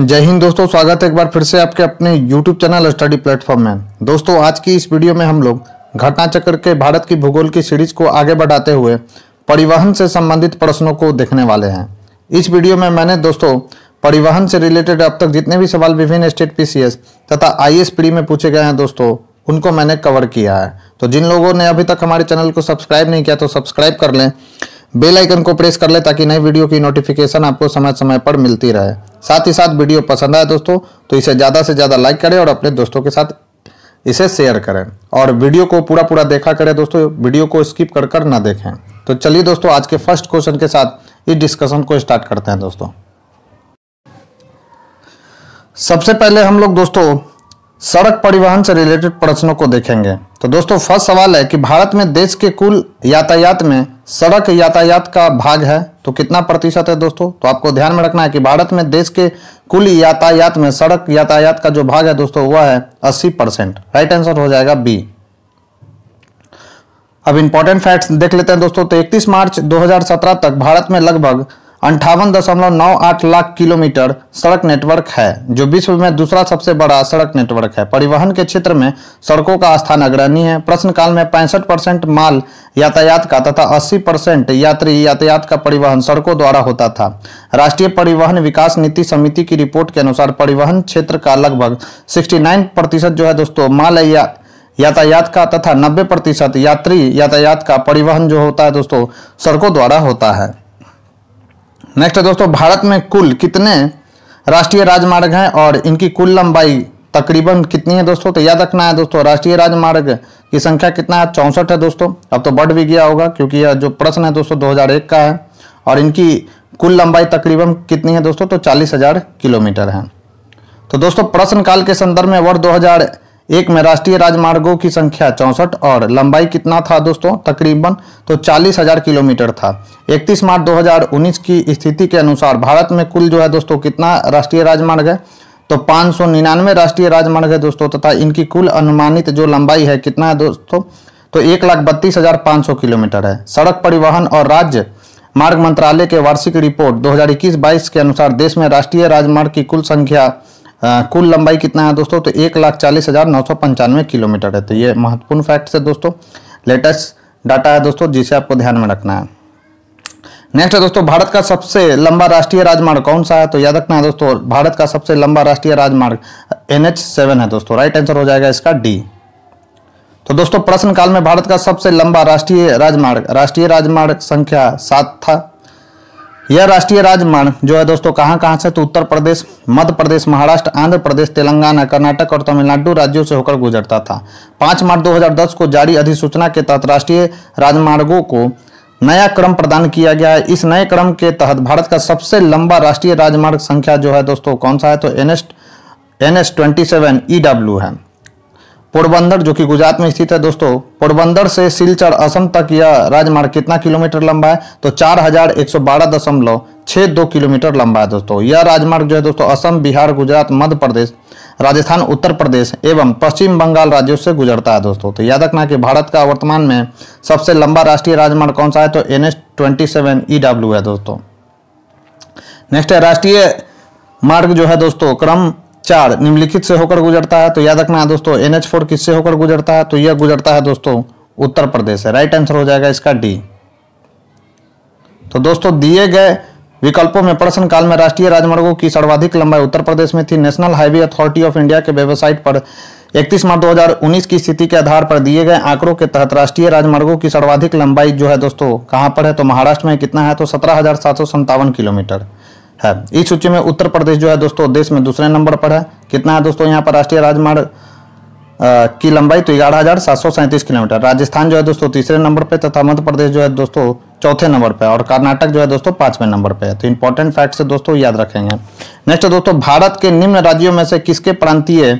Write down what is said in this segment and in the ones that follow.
जय हिंद दोस्तों स्वागत है एक बार फिर से आपके अपने YouTube चैनल स्टडी प्लेटफॉर्म में दोस्तों आज की इस वीडियो में हम लोग घटना चक्र के भारत की भूगोल की सीरीज को आगे बढ़ाते हुए परिवहन से संबंधित प्रश्नों को देखने वाले हैं इस वीडियो में मैंने दोस्तों परिवहन से रिलेटेड अब तक जितने भी सवाल विभिन्न स्टेट पी तथा आई में पूछे गए हैं दोस्तों उनको मैंने कवर किया है तो जिन लोगों ने अभी तक हमारे चैनल को सब्सक्राइब नहीं किया तो सब्सक्राइब कर लें बेल आइकन को प्रेस कर ले ताकि नई वीडियो की नोटिफिकेशन आपको समय समय पर मिलती रहे साथ ही साथ वीडियो पसंद आए दोस्तों तो इसे ज़्यादा से ज़्यादा लाइक करें और अपने दोस्तों के साथ इसे शेयर करें और वीडियो को पूरा पूरा देखा करें दोस्तों वीडियो को स्किप कर कर ना देखें तो चलिए दोस्तों आज के फर्स्ट क्वेश्चन के साथ इस डिस्कशन को स्टार्ट करते हैं दोस्तों सबसे पहले हम लोग दोस्तों सड़क परिवहन से रिलेटेड प्रश्नों को देखेंगे तो दोस्तों फर्स्ट सवाल है कि भारत में देश के कुल यातायात में सड़क यातायात का भाग है तो कितना प्रतिशत है दोस्तों तो आपको ध्यान में रखना है कि भारत में देश के कुल यातायात में सड़क यातायात का जो भाग है दोस्तों वह है अस्सी परसेंट राइट आंसर हो जाएगा बी अब इंपॉर्टेंट फैक्ट्स देख लेते हैं दोस्तों तो इकतीस मार्च दो तक भारत में लगभग अंठावन दशमलव नौ आठ लाख किलोमीटर सड़क नेटवर्क है जो विश्व में दूसरा सबसे बड़ा सड़क नेटवर्क है परिवहन के क्षेत्र में सड़कों का स्थान अग्रणी है प्रश्नकाल में पैंसठ परसेंट माल यातायात का तथा अस्सी परसेंट यात्री यातायात का परिवहन सड़कों द्वारा होता था राष्ट्रीय परिवहन विकास नीति समिति की रिपोर्ट के अनुसार परिवहन क्षेत्र का लगभग सिक्सटी प्रतिशत जो है दोस्तों माल या यातायात का तथा नब्बे प्रतिशत यात्री यातायात का परिवहन जो होता है दोस्तों सड़कों द्वारा होता है नेक्स्ट है दोस्तों भारत में कुल कितने राष्ट्रीय राजमार्ग हैं और इनकी कुल लंबाई तकरीबन कितनी है दोस्तों तो याद रखना है दोस्तों राष्ट्रीय राजमार्ग की संख्या कितना है चौंसठ है दोस्तों अब तो बढ़ भी गया होगा क्योंकि यह जो प्रश्न है दोस्तों 2001 का है और इनकी कुल लंबाई तकरीबन कितनी है दोस्तों तो चालीस हज़ार किलोमीटर है तो दोस्तों प्रश्नकाल के संदर्भ में वर्ष दो एक में राष्ट्रीय राजमार्गों की संख्या चौंसठ और लंबाई कितना था दोस्तों तकरीबन तो चालीस हजार किलोमीटर था 31 मार्च 2019 की स्थिति के अनुसार भारत में कुल जो है दोस्तों कितना राष्ट्रीय राजमार्ग है तो पाँच राष्ट्रीय राजमार्ग है दोस्तों तथा इनकी कुल अनुमानित जो लंबाई है कितना है दोस्तों तो एक लाख बत्तीस हजार पांच सौ किलोमीटर है सड़क परिवहन और राज्य मार्ग मंत्रालय के वार्षिक रिपोर्ट 2021-22 के अनुसार देश में राष्ट्रीय राजमार्ग की कुल संख्या कुल लंबाई कितना है दोस्तों तो एक लाख चालीस हज़ार नौ सौ पंचानवे किलोमीटर है तो ये महत्वपूर्ण फैक्ट है दोस्तों लेटेस्ट डाटा है दोस्तों जिसे आपको ध्यान में रखना है नेक्स्ट है दोस्तों भारत का सबसे लंबा राष्ट्रीय राजमार्ग कौन सा है तो याद रखना है दोस्तों भारत का सबसे लंबा राष्ट्रीय राजमार्ग एन एच सेवन है दोस्तों राइट आंसर हो जाएगा इसका डी तो दोस्तों प्रश्न काल में भारत का सबसे लंबा राष्ट्रीय राजमार्ग राष्ट्रीय राजमार्ग संख्या सात था यह राष्ट्रीय राजमार्ग जो है दोस्तों कहाँ कहाँ से तो उत्तर प्रदेश मध्य प्रदेश महाराष्ट्र आंध्र प्रदेश तेलंगाना कर्नाटक और तमिलनाडु राज्यों से होकर गुजरता था पाँच मार्च 2010 को जारी अधिसूचना के तहत राष्ट्रीय राजमार्गों को नया क्रम प्रदान किया गया है इस नए क्रम के तहत भारत का सबसे लंबा राष्ट्रीय राजमार्ग संख्या जो है दोस्तों कौन सा है तो N S N S twenty seven E W है पोरबंदर जो कि गुजरात में स्थित है दोस्तों पोरबंदर से सिलचर असम तक यह राजमार्ग कितना किलोमीटर लंबा है तो चार हजार एक सौ बारह दशमलव छह दो किलोमीटर लंबा है दोस्तों यह राजमार्ग जो है दोस्तों असम बिहार गुजरात मध्य प्रदेश राजस्थान उत्तर प्रदेश एवं पश्चिम बंगाल राज्यों से गुजरता है दोस्तों तो याद रखना कि भारत का वर्तमान में सबसे लंबा राष्ट्रीय राजमार्ग कौन सा है तो N S twenty seven E e W है दोस्तों नेक्स्ट है राष्ट्रीय मार्ग जो है दोस्तों क्रम चार निम्नलिखित से होकर गुजरता है तो याद रखना है दोस्तों एनएच फोर किससे होकर गुजरता है तो यह गुजरता है दोस्तों उत्तर प्रदेश से राइट आंसर हो जाएगा इसका डी तो दोस्तों दिए गए विकल्पों में प्रश्न काल में राष्ट्रीय राजमार्गों की सर्वाधिक लंबाई उत्तर प्रदेश में थी national highway authority of India के वेबसाइट पर 31 मार्च 2019 की स्थिति के आधार पर दिए गए आंकड़ों के तहत राष्ट्रीय राजमार्गों की सर्वाधिक लंबाई जो है दोस्तों कहां पर है तो महाराष्ट्र में कितना है तो सत्रह किलोमीटर है इस सूची में उत्तर प्रदेश जो है दोस्तों देश में दूसरे नंबर पर है कितना है दोस्तों यहाँ पर राष्ट्रीय राजमार्ग की लंबाई तो ग्यारह हज़ार सात सौ सैंतीस किलोमीटर राजस्थान जो है दोस्तों तीसरे नंबर पे तथा मध्य प्रदेश जो है दोस्तों चौथे नंबर पे और कर्नाटक जो है दोस्तों पांचवें नंबर पे है तो इंपॉर्टेंट फैक्ट से दोस्तों याद रखेंगे नेक्स्ट दोस्तों भारत के निम्न राज्यों में से किसके प्रांतीय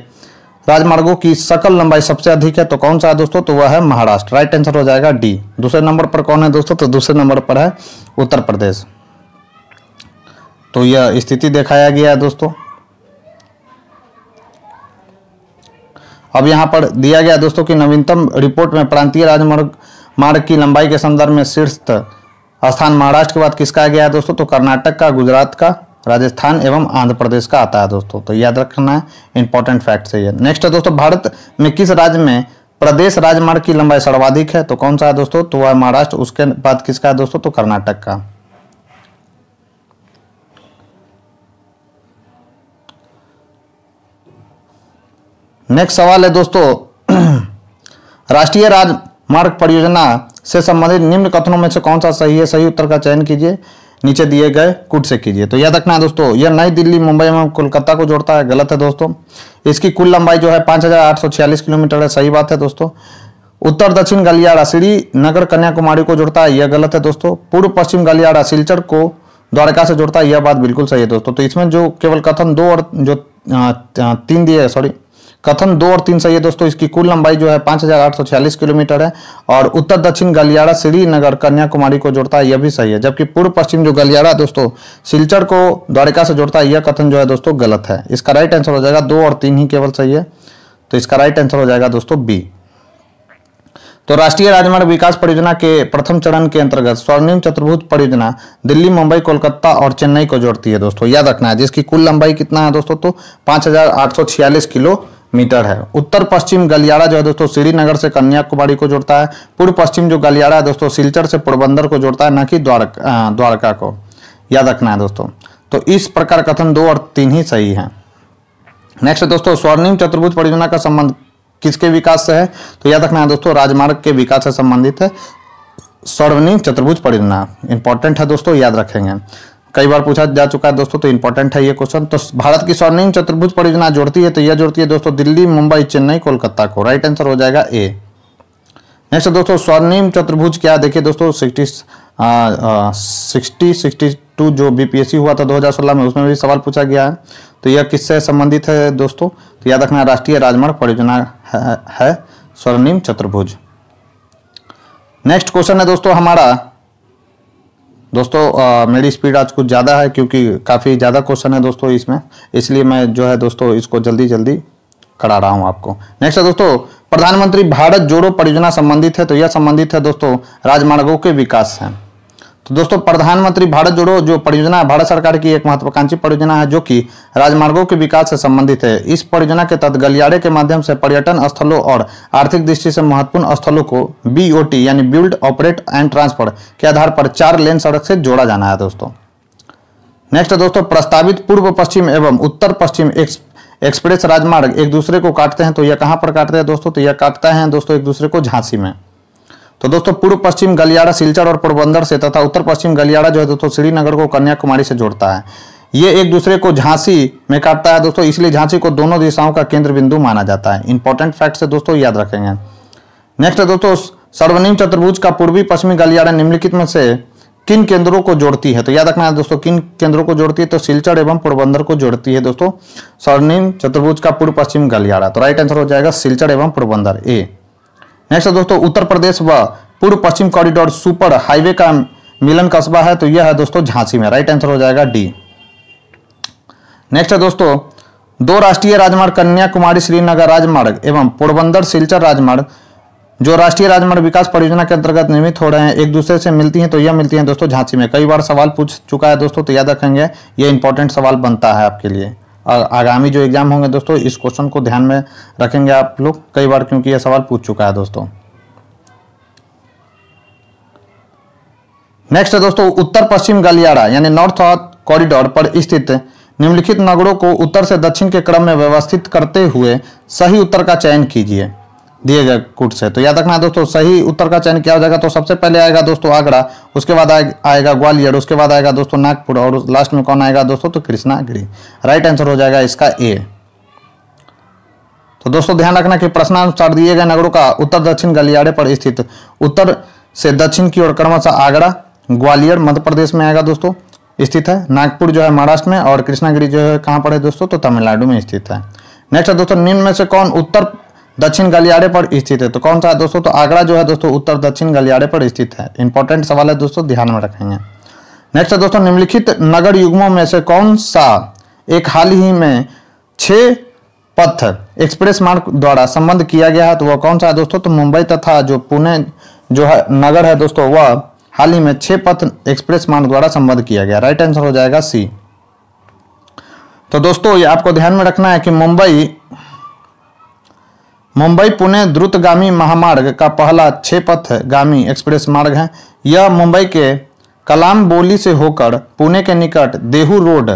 राजमार्गो की सकल लंबाई सबसे अधिक है तो कौन सा है दोस्तों तो वह है महाराष्ट्र राइट आंसर हो जाएगा डी दूसरे नंबर पर कौन है दोस्तों तो दूसरे नंबर पर है उत्तर प्रदेश तो यह स्थिति दिखाया गया है दोस्तों अब यहाँ पर दिया गया दोस्तों कि नवीनतम रिपोर्ट में प्रांतीय राजमार्ग मार्ग की लंबाई के संदर्भ में शीर्ष स्थान महाराष्ट्र के बाद किसका गया है दोस्तों तो कर्नाटक का गुजरात का राजस्थान एवं आंध्र प्रदेश का आता है दोस्तों तो याद रखना है इंपॉर्टेंट फैक्ट है ये नेक्स्ट है दोस्तों भारत में किस राज्य में प्रदेश राजमार्ग की लंबाई सर्वाधिक है तो कौन सा है दोस्तों तो वह महाराष्ट्र उसके बाद किसका है दोस्तों तो कर्नाटक का नेक्स्ट सवाल है दोस्तों राष्ट्रीय राजमार्ग परियोजना से संबंधित निम्न कथनों में से कौन सा सही है सही उत्तर का चयन कीजिए नीचे दिए गए कुट से कीजिए तो याद रखना है दोस्तों यह नई दिल्ली मुंबई एवं कोलकाता को जोड़ता है गलत है दोस्तों इसकी कुल लंबाई जो है पाँच किलोमीटर है सही बात है दोस्तों उत्तर दक्षिण गलियारा श्री नगर कन्याकुमारी को जोड़ता है यह गलत है दोस्तों पूर्व पश्चिम गलियारा सिलचर को द्वारका से जोड़ता है यह बात बिल्कुल सही है दोस्तों तो इसमें जो केवल कथन दो और जो तीन दिए सॉरी कथन दो और तीन सही है दोस्तों इसकी कुल लंबाई जो है छियालीस किलोमीटर है और उत्तर दक्षिण गलियारा श्रीनगर कन्याकुमारी को जोड़ता है यह भी सही है जबकि पूर्व पश्चिम जो गलियारा दोस्तों सिलचर को द्वारिका से जोड़ता है यह कथन जो है दोस्तों गलत है इसका राइट आंसर हो जाएगा दो और तीन ही केवल सही है तो इसका राइट आंसर हो जाएगा दोस्तों बी तो राष्ट्रीय राजमार्ग विकास परियोजना के प्रथम चरण के अंतर्गत स्वर्णिम चतुर्भुज परियोजना दिल्ली मुंबई कोलकाता और चेन्नई को जोड़ती है दोस्तों याद रखना है जिसकी कुल लंबाई कितना है दोस्तों तो पाँच किलो मीटर है उत्तर पश्चिम गलियारा जो है दोस्तों श्रीनगर से कन्याकुमारी को जोड़ता है पूर्व पश्चिम जो गलियारा है दोस्तों सिलचर से पोरबंदर को जोड़ता है न कि द्वारका द्वारका को याद रखना है दोस्तों तो इस प्रकार कथन दो और तीन ही सही है नेक्स्ट दोस्तों स्वर्णिम चतुर्भुज परियोजना का संबंध किसके विकास से है तो याद रखना है दोस्तों राजमार्ग के विकास से संबंधित है स्वर्णिम चतुर्भुज परियोजना इंपॉर्टेंट है दोस्तों याद रखेंगे कई बार पूछा जा चुका है दोस्तों तो इंपॉर्टेंट है ये क्वेश्चन तो भारत की स्वर्णिम चतुर्भुज परियोजना जोड़ती है तो यह जोड़ती है दोस्तों दिल्ली मुंबई चेन्नई कोलकाता को राइट आंसर हो जाएगा ए नेक्स्ट दोस्तों स्वर्णिम चतुर्भुज क्या देखिए दोस्तों सिक्सटी सिक्सटी सिक्सटी टू जो बीपीएससी हुआ था 2016 में उसमें भी सवाल पूछा गया है तो यह किससे संबंधित है दोस्तों तो याद रखना राष्ट्रीय राजमार्ग परियोजना है, है स्वर्णिम चतुर्भुज नेक्स्ट क्वेश्चन है दोस्तों हमारा दोस्तों आ, मेरी स्पीड आज कुछ ज़्यादा है क्योंकि काफ़ी ज़्यादा क्वेश्चन है दोस्तों इसमें इसलिए मैं जो है दोस्तों इसको जल्दी जल्दी करा रहा हूँ आपको नेक्स्ट है दोस्तों प्रधानमंत्री भारत जोड़ो परियोजना संबंधित है तो यह संबंधित है दोस्तों राजमार्गों के विकास हैं तो दोस्तों प्रधानमंत्री भारत जोड़ो जो परियोजना है भारत सरकार की एक महत्वाकांक्षी परियोजना है जो कि राजमार्गों के विकास से संबंधित है इस परियोजना के तहत गलियारे के माध्यम से पर्यटन स्थलों और आर्थिक दृष्टि से महत्वपूर्ण स्थलों को बीओटी यानी बिल्ड ऑपरेट एंड ट्रांसफर के आधार पर चार लेन सड़क से जोड़ा जाना है दोस्तों नेक्स्ट दोस्तों प्रस्तावित पूर्व पश्चिम एवं उत्तर पश्चिम एक्सप्रेस राजमार्ग एक दूसरे को काटते हैं तो यह कहाँ पर काटते हैं दोस्तों तो यह काटता है दोस्तों एक दूसरे को झांसी में तो दोस्तों पूर्व पश्चिम गलियारा सिलचर और पोरबंदर से तथा उत्तर पश्चिम गलियारा जो है दोस्तों श्रीनगर को कन्याकुमारी से जोड़ता है ये एक दूसरे को झांसी में काटता है दोस्तों इसलिए झांसी को दोनों दिशाओं का केंद्र बिंदु माना जाता है इंपॉर्टेंट फैक्ट से दोस्तों याद रखेंगे नेक्स्ट दोस्तों सर्वनिम चतुर्भुज का पूर्वी पश्चिमी गलियारा निम्नलिखित में से किन केंद्रों को जोड़ती है तो याद रखना है दोस्तों किन केंद्रों को जोड़ती है तो सिलचर एवं पोरबंदर को जोड़ती है दोस्तों सर्वनिम चतुर्भुज का पूर्व पश्चिम गलियारा तो राइट आंसर हो जाएगा सिलचर एवं पोरबंदर ए नेक्स्ट है दोस्तों उत्तर प्रदेश व पूर्व पश्चिम कॉरिडोर सुपर हाईवे का मिलन कस्बा है तो यह है दोस्तों झांसी में राइट आंसर हो जाएगा डी नेक्स्ट है दोस्तों दो राष्ट्रीय राजमार्ग कन्याकुमारी श्रीनगर राजमार्ग एवं पोरबंदर सिलचर राजमार्ग जो राष्ट्रीय राजमार्ग विकास परियोजना के अंतर्गत निर्मित हो रहे हैं एक दूसरे से मिलती हैं तो यह मिलती हैं दोस्तों झांसी में कई बार सवाल पूछ चुका है दोस्तों तो याद रखेंगे यह इंपॉर्टेंट सवाल बनता है आपके लिए आगामी जो एग्ज़ाम होंगे दोस्तों इस क्वेश्चन को ध्यान में रखेंगे आप लोग कई बार क्योंकि यह सवाल पूछ चुका है दोस्तों नेक्स्ट है दोस्तों उत्तर पश्चिम गलियारा यानी नॉर्थ कॉरिडोर पर स्थित निम्नलिखित नगरों को उत्तर से दक्षिण के क्रम में व्यवस्थित करते हुए सही उत्तर का चयन कीजिए दिए गए कूट से तो याद रखना है दोस्तों सही उत्तर का चयन किया हो जाएगा तो सबसे पहले आएगा दोस्तों आगरा उसके बाद आएगा ग्वालियर उसके बाद आएगा दोस्तों नागपुर और लास्ट में कौन आएगा दोस्तों तो कृष्णागिरी राइट आंसर हो जाएगा इसका ए तो दोस्तों ध्यान रखना कि प्रश्नानुसार दिए गए नगरों का उत्तर दक्षिण गलियारे पर स्थित उत्तर से दक्षिण की ओर क्रमशः आगरा ग्वालियर मध्य प्रदेश में आएगा दोस्तों स्थित है नागपुर जो है महाराष्ट्र में और कृष्णागिरी जो है कहाँ पर है दोस्तों तो तमिलनाडु में स्थित है नेक्स्ट है दोस्तों निम्न में से कौन उत्तर दक्षिण गलियारे पर स्थित है तो कौन सा है दोस्तों तो आगरा जो है दोस्तों उत्तर दक्षिण गलियारे पर स्थित है इंपॉर्टेंट सवाल है दोस्तों ध्यान में रखेंगे नेक्स्ट दोस्तों निम्नलिखित नगर युग्मों में से कौन सा एक हाल ही में छ पथ एक्सप्रेस मार्ग द्वारा संबंध किया गया है तो वह कौन सा है दोस्तों तो मुंबई तथा जो पुणे जो है नगर है दोस्तों वह हाल ही में छह पथ एक्सप्रेस मार्ग द्वारा संबंध किया गया राइट आंसर हो जाएगा सी तो दोस्तों ये आपको ध्यान में रखना है कि मुंबई मुंबई पुणे द्रुतगामी महामार्ग का पहला छः पथ गामी एक्सप्रेस मार्ग है यह मुंबई के कलाम बोली से होकर पुणे के निकट देहू रोड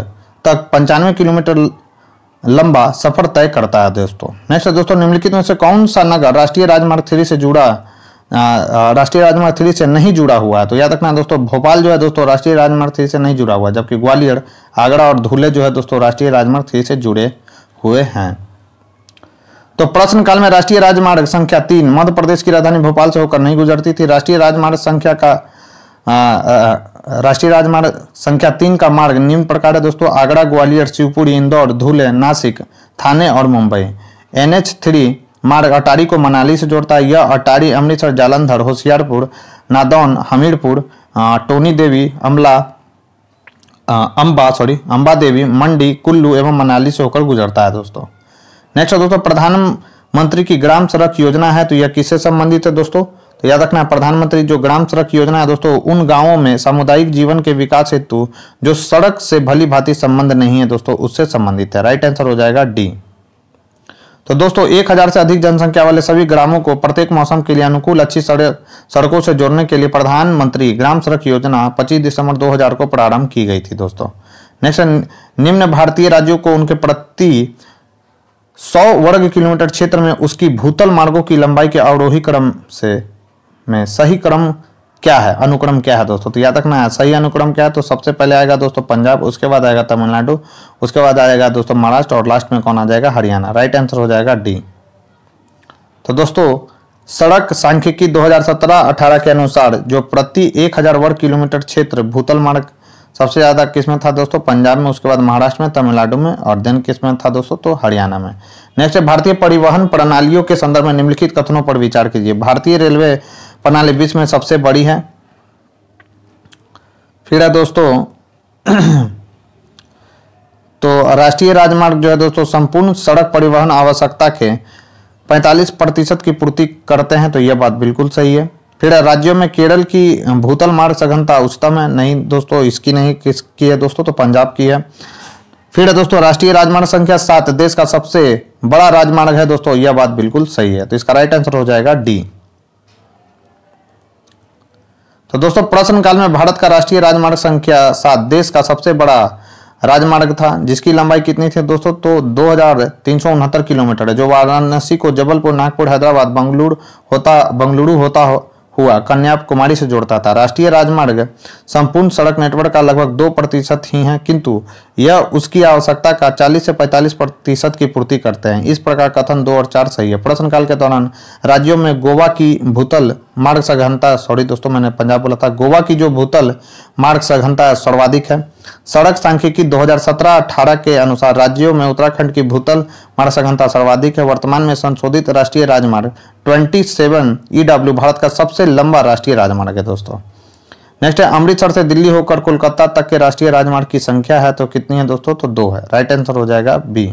तक पंचानवे किलोमीटर लंबा सफर तय करता है दोस्तों नेक्स्ट दोस्तों निम्नलिखित में से कौन सा नगर राष्ट्रीय राजमार्ग थ्री से जुड़ा राष्ट्रीय राजमार्ग थ्री से नहीं जुड़ा हुआ है तो याद रखना दोस्तों भोपाल जो है दोस्तों राष्ट्रीय राजमार्ग थ्री से नहीं जुड़ा हुआ जबकि ग्वालियर आगरा और धूले जो है दोस्तों राष्ट्रीय राजमार्ग थ्री से जुड़े हुए हैं तो प्रश्न काल में राष्ट्रीय राजमार्ग संख्या तीन मध्य प्रदेश की राजधानी भोपाल से होकर नहीं गुजरती थी राष्ट्रीय राजमार्ग संख्या का राष्ट्रीय राजमार्ग संख्या तीन का मार्ग निम्न प्रकार है दोस्तों आगरा ग्वालियर शिवपुरी इंदौर धुले नासिक थाने और मुंबई एन एच थ्री मार्ग अटारी को मनाली से जोड़ता है यह अटारी अमृतसर जालंधर होशियारपुर नादौन हमीरपुर टोनी देवी अमला अम्बा सॉरी अम्बा देवी मंडी कुल्लू एवं मनाली से होकर गुजरता है दोस्तों नेक्स्ट है दोस्तों प्रधानमंत्री की ग्राम सड़क योजना है तो यह किससे संबंधित है दोस्तों तो याद रखना है प्रधानमंत्री जो ग्राम सड़क योजना है दोस्तों उन गांवों में सामुदायिक जीवन के विकास हेतु जो सड़क से भली भांति संबंध नहीं है दोस्तों उससे संबंधित है राइट आंसर हो जाएगा डी तो दोस्तों एक हजार से अधिक जनसंख्या वाले सभी ग्रामों को प्रत्येक मौसम के लिए अनुकूल अच्छी सड़क सड़कों से जोड़ने के लिए प्रधानमंत्री ग्राम सड़क योजना पच्चीस दिसंबर दो को प्रारंभ की गई थी दोस्तों नेक्स्ट निम्न भारतीय राज्यों को उनके प्रति सौ वर्ग किलोमीटर क्षेत्र में उसकी भूतल मार्गों की लंबाई के अवरोही क्रम से में सही क्रम क्या है अनुक्रम क्या है दोस्तों तो याद रखना है सही अनुक्रम क्या है तो सबसे पहले आएगा दोस्तों पंजाब उसके बाद आएगा तमिलनाडु उसके बाद आएगा दोस्तों महाराष्ट्र और लास्ट में कौन आ जाएगा हरियाणा राइट आंसर हो जाएगा डी तो दोस्तों सड़क सांख्यिकी 2017-18 के अनुसार जो प्रति 1000 वर्ग किलोमीटर क्षेत्र भूतल मार्ग सबसे ज़्यादा किस में था दोस्तों पंजाब में उसके बाद महाराष्ट्र में तमिलनाडु में और देन किस में था दोस्तों तो हरियाणा में नेक्स्ट है भारतीय परिवहन प्रणालियों के संदर्भ में निम्नलिखित कथनों पर विचार कीजिए भारतीय रेलवे प्रणाली विश्व में सबसे बड़ी है फिर है दोस्तों तो राष्ट्रीय राजमार्ग जो है दोस्तों संपूर्ण सड़क परिवहन आवश्यकता के 45 प्रतिशत की पूर्ति करते हैं तो यह बात बिल्कुल सही है फिर राज्यों में केरल की भूतल मार्ग सघनता उच्चतम है नहीं दोस्तों इसकी नहीं किसकी है दोस्तों तो पंजाब की है फिर दोस्तों राष्ट्रीय राजमार्ग संख्या सात देश का सबसे बड़ा राजमार्ग है दोस्तों यह बात बिल्कुल सही है तो इसका राइट आंसर हो जाएगा डी तो दोस्तों प्रश्न काल में भारत का राष्ट्रीय राजमार्ग संख्या सात देश का सबसे बड़ा राजमार्ग था जिसकी लंबाई कितनी थी दोस्तों तो दो किलोमीटर है जो वाराणसी को जबलपुर नागपुर हैदराबाद बंगलुरु होता बंगलुरु होता हो, हुआ कन्याकुमारी से जोड़ता था राष्ट्रीय राजमार्ग संपूर्ण सड़क नेटवर्क का लगभग दो प्रतिशत ही है किंतु यह उसकी आवश्यकता का 40 से 45 प्रतिशत की पूर्ति करते हैं इस प्रकार कथन दो और चार सही है प्रश्नकाल के दौरान राज्यों में गोवा की भूतल मार्ग सघनता सॉरी दोस्तों मैंने पंजाब बोला था गोवा की जो भूतल मार्ग सघनता सर्वाधिक है सड़क सांख्यिकी 2017-18 के अनुसार राज्यों में उत्तराखंड की भूतल मार्ग सघनता सर्वाधिक है वर्तमान में संशोधित राष्ट्रीय राजमार्ग 27 सेवन ईडब्ल्यू e भारत का सबसे लंबा राष्ट्रीय राजमार्ग है दोस्तों नेक्स्ट है अमृतसर से दिल्ली होकर कोलकाता तक के राष्ट्रीय राजमार्ग की संख्या है तो कितनी है दोस्तों तो दो है राइट आंसर हो जाएगा बी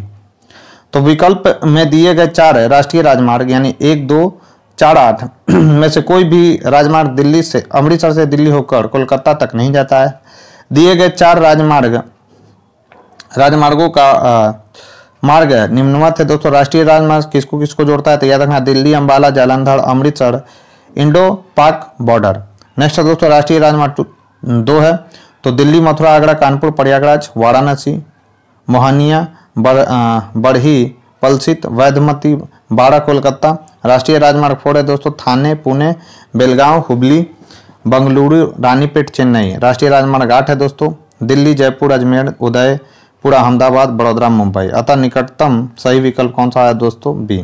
तो विकल्प में दिए गए चार राष्ट्रीय राजमार्ग यानी एक दो चार आठ में से कोई भी राजमार्ग दिल्ली से अमृतसर से दिल्ली होकर कोलकाता तक नहीं जाता है दिए गए चार राजमार्ग राजमार्गों का आ, मार्ग निम्नवत है दोस्तों राष्ट्रीय राजमार्ग किसको किसको जोड़ता है तो याद रखना Delhi Ambala Jalandhar Amritsar Indo Pak border next है दोस्तों राष्ट्रीय राजमार्ग दो है तो दिल्ली मथुरा आगरा कानपुर प्रयागराज वाराणसी मोहनिया बर, बरही पलसित वैधमती बारह कोलकाता राष्ट्रीय राजमार्ग फोर है दोस्तों थाने पुणे बेलगांव हुबली बंगलुरु रानीपेट चेन्नई राष्ट्रीय राजमार्ग आठ है दोस्तों दिल्ली जयपुर अजमेर उदयपुरा अहमदाबाद बड़ोदरा मुंबई अतः निकटतम सही विकल्प कौन सा है दोस्तों बी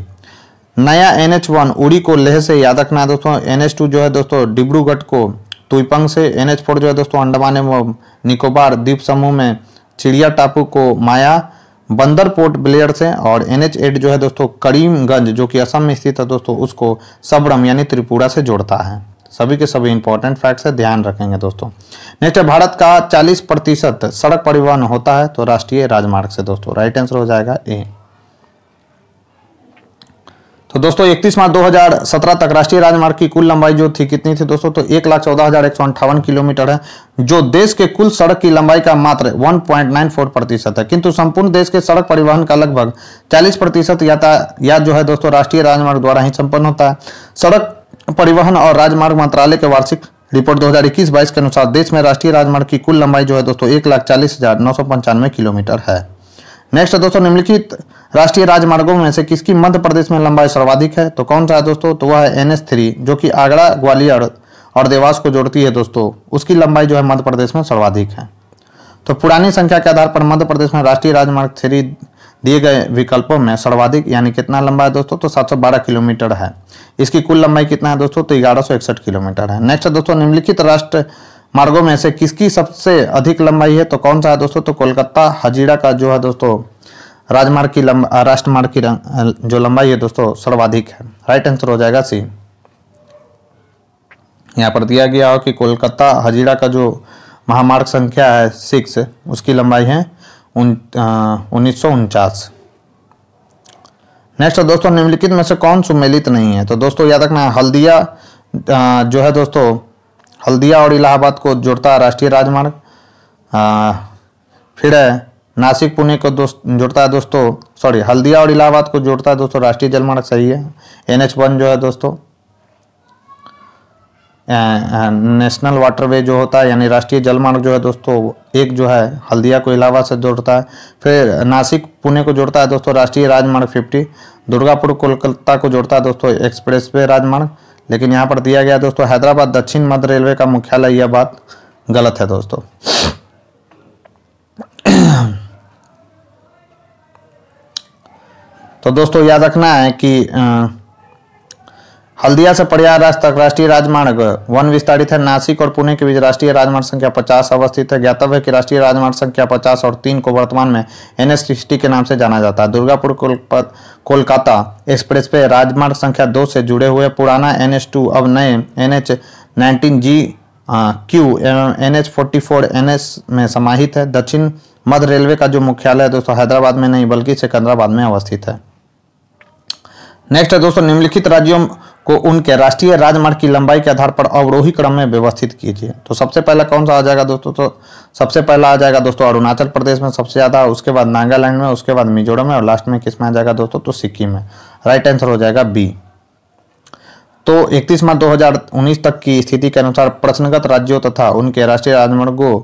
नया एन एच वन उड़ी को लेह से याद रखना है दोस्तों एन एच टू जो है दोस्तों डिब्रूगढ़ को तुईपंग से एन एच फोर जो है दोस्तों अंडमान एवं निकोबार द्वीप समूह में चिड़िया टापू को माया बंदर पोर्ट ब्लेयर से और एन एच एड जो है दोस्तों करीमगंज जो कि असम में स्थित है दोस्तों उसको सबरम यानी त्रिपुरा से जोड़ता है सभी के सभी इंपॉर्टेंट फैक्ट्स है ध्यान रखेंगे दोस्तों नेक्स्ट है भारत का 40 प्रतिशत सड़क परिवहन होता है तो राष्ट्रीय राजमार्ग से दोस्तों राइट आंसर हो जाएगा ए तो दोस्तों 31 मार्च 2017 तक राष्ट्रीय राजमार्ग की कुल लंबाई जो थी कितनी थी दोस्तों तो एक लाख चौदह हजार एक सौ अंठावन किलोमीटर है जो देश के कुल सड़क की लंबाई का मात्र 1.94 प्रतिशत है किंतु संपूर्ण देश के सड़क परिवहन का लगभग 40 प्रतिशत यातायात जो है दोस्तों राष्ट्रीय राजमार्ग द्वारा ही संपन्न होता है सड़क परिवहन और राजमार्ग मंत्रालय के वार्षिक रिपोर्ट दो हजार के अनुसार देश में राष्ट्रीय राजमार्ग की कुल लंबाई जो है दोस्तों एक लाख चालीस हजार नौ सौ पंचानवे किलोमीटर है नेक्स्ट है दोस्तों निम्नलिखित राष्ट्रीय राजमार्गों में से किसकी मध्य प्रदेश में लंबाई सर्वाधिक है तो कौन सा है दोस्तों तो वह है एन जो कि आगरा ग्वालियर और देवास को जोड़ती है दोस्तों उसकी लंबाई जो है मध्य प्रदेश में सर्वाधिक है तो पुरानी संख्या के आधार पर मध्य प्रदेश में राष्ट्रीय राजमार्ग थ्री दिए गए विकल्पों में सर्वाधिक यानी कितना लंबा है दोस्तों तो 712 किलोमीटर है इसकी कुल लंबाई कितना है दोस्तों तो ग्यारह किलोमीटर है नेक्स्ट दोस्तों निम्नलिखित राष्ट्र मार्गों में से किसकी सबसे अधिक लंबाई है तो कौन सा है दोस्तों तो कोलकाता हजीरा का जो है दोस्तों राजमार्ग की राष्ट्रमार्ग की जो लंबाई है दोस्तों सर्वाधिक है राइट आंसर हो जाएगा सी यहाँ पर दिया गया हो कि कोलकाता हजीरा का जो महामार्ग संख्या है सिक्स उसकी लंबाई है उन्नीस नेक्स्ट तो दोस्तों निम्नलिखित में से कौन सुमेलित नहीं है तो दोस्तों याद रखना हल्दिया जो है दोस्तों हल्दिया और इलाहाबाद को जोड़ता है राष्ट्रीय राजमार्ग फिर नासिक पुणे को दोस्त जोड़ता है दोस्तों सॉरी हल्दिया और इलाहाबाद को जोड़ता है दोस्तों राष्ट्रीय जलमार्ग सही है एन एच वन जो है दोस्तों नेशनल वाटरवे जो होता है यानी राष्ट्रीय जलमार्ग जो है दोस्तों एक जो है हल्दिया को इलाहाबाद से जोड़ता है फिर नासिक पुणे को जोड़ता है दोस्तों राष्ट्रीय राजमार्ग फिफ्टी दुर्गापुर कोलकाता को जोड़ता है दोस्तों एक्सप्रेस वे राजमार्ग लेकिन यहाँ पर दिया गया दोस्तों हैदराबाद दक्षिण मध्य रेलवे का मुख्यालय यह बात गलत है दोस्तों तो दोस्तों याद रखना है कि आ, हल्दिया से प्रयाग राज तक राष्ट्रीय राजमार्ग वन विस्तारित है नासिक और पुणे के बीच राष्ट्रीय राजमार्ग संख्या पचास अवस्थित है ज्ञातव्य है कि राष्ट्रीय राजमार्ग संख्या पचास और तीन को वर्तमान में एन के नाम से जाना जाता है दुर्गापुर कोलकाता एक्सप्रेस वे राजमार्ग संख्या दो से जुड़े हुए पुराना एन अब नए N H G Q N H forty में समाहित है दक्षिण मध्य रेलवे का जो मुख्यालय है दोस्तों हैदराबाद में नहीं बल्कि सिकंदराबाद में अवस्थित है नेक्स्ट है दोस्तों निम्नलिखित राज्यों को उनके राष्ट्रीय राजमार्ग की लंबाई के आधार पर अवरोही क्रम में व्यवस्थित कीजिए तो सबसे पहला कौन सा आ जाएगा दोस्तों तो सबसे पहला आ जाएगा दोस्तों अरुणाचल प्रदेश में सबसे ज़्यादा उसके बाद नागालैंड में उसके बाद मिजोरम में और लास्ट में किस में आ जाएगा दोस्तों तो सिक्किम में राइट आंसर हो जाएगा बी तो 31 मार्च 2019 तक की स्थिति के अनुसार प्रश्नगत राज्यों तथा उनके राष्ट्रीय राजमार्गों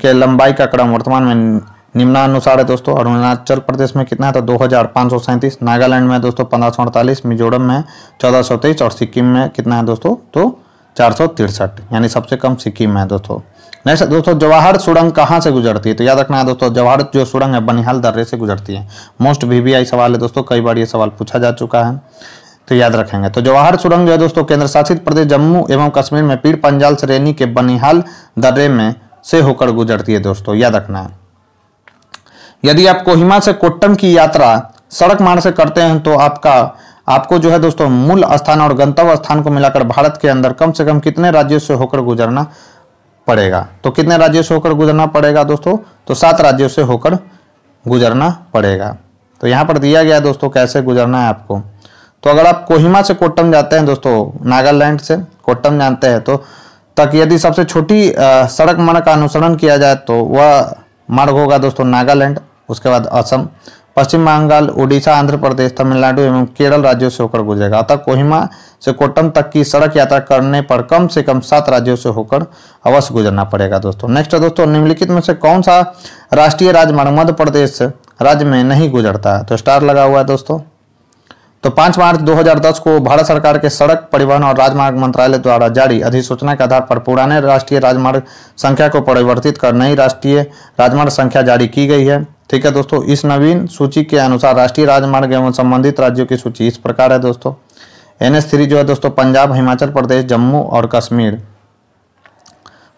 के लंबाई का क्रम वर्तमान में निम्नानुसार है दोस्तों अरुणाचल प्रदेश में कितना है तो दो नागालैंड में दोस्तों पंद्रह मिजोरम में चौदह और सिक्किम में कितना है दोस्तों तो चार यानी सबसे कम सिक्किम में है दोस्तों नेक्स्ट दोस्तों जवाहर सुरंग कहाँ से गुजरती है तो याद रखना है दोस्तों जवाहर जो सुरंग है बनिहाल दर्रे से गुजरती है मोस्ट वीवीआई सवाल है दोस्तों कई बार ये सवाल पूछा जा चुका है तो याद रखेंगे तो जवाहर सुरंग जो है दोस्तों केंद्र शासित प्रदेश जम्मू एवं कश्मीर में पीर पंजाल श्रेणी के बनिहाल दर्रे में से होकर गुजरती है दोस्तों याद रखना है यदि आप कोहिमा से कोट्टम की यात्रा सड़क मार्ग से करते हैं तो आपका आपको जो है दोस्तों मूल स्थान और गंतव्य स्थान को मिलाकर भारत के अंदर कम से कम कितने राज्यों से होकर गुजरना पड़ेगा तो कितने राज्यों से होकर गुजरना पड़ेगा दोस्तों तो सात राज्यों से होकर गुजरना पड़ेगा तो यहाँ पर दिया गया दोस्तों कैसे गुजरना है आपको तो अगर आप कोहिमा से कोट्टम जाते हैं दोस्तों नागालैंड से कोट्टम जानते हैं तो तक यदि सबसे छोटी सड़क मार्ग का अनुसरण किया जाए तो वह मार्ग होगा दोस्तों नागालैंड उसके बाद असम पश्चिम बंगाल उड़ीसा आंध्र प्रदेश तमिलनाडु एवं केरल राज्यों से होकर गुजरेगा अतः कोहिमा से कोटम तक की सड़क यात्रा करने पर कम से कम सात राज्यों से होकर अवश्य गुजरना पड़ेगा दोस्तों नेक्स्ट दोस्तों निम्नलिखित में से कौन सा राष्ट्रीय राजमार्ग मध्य प्रदेश राज्य में नहीं गुजरता है तो स्टार लगा हुआ है दोस्तों तो पांच मार्च दो को भारत सरकार के सड़क परिवहन और राजमार्ग मंत्रालय द्वारा जारी अधिसूचना के आधार पर पुराने राष्ट्रीय राजमार्ग संख्या को परिवर्तित कर नई राष्ट्रीय राजमार्ग संख्या जारी की गई है ठीक है दोस्तों इस नवीन सूची के अनुसार राष्ट्रीय राजमार्ग एवं संबंधित राज्यों की सूची इस प्रकार है दोस्तों एन एस थ्री जो है दोस्तों पंजाब हिमाचल प्रदेश जम्मू और कश्मीर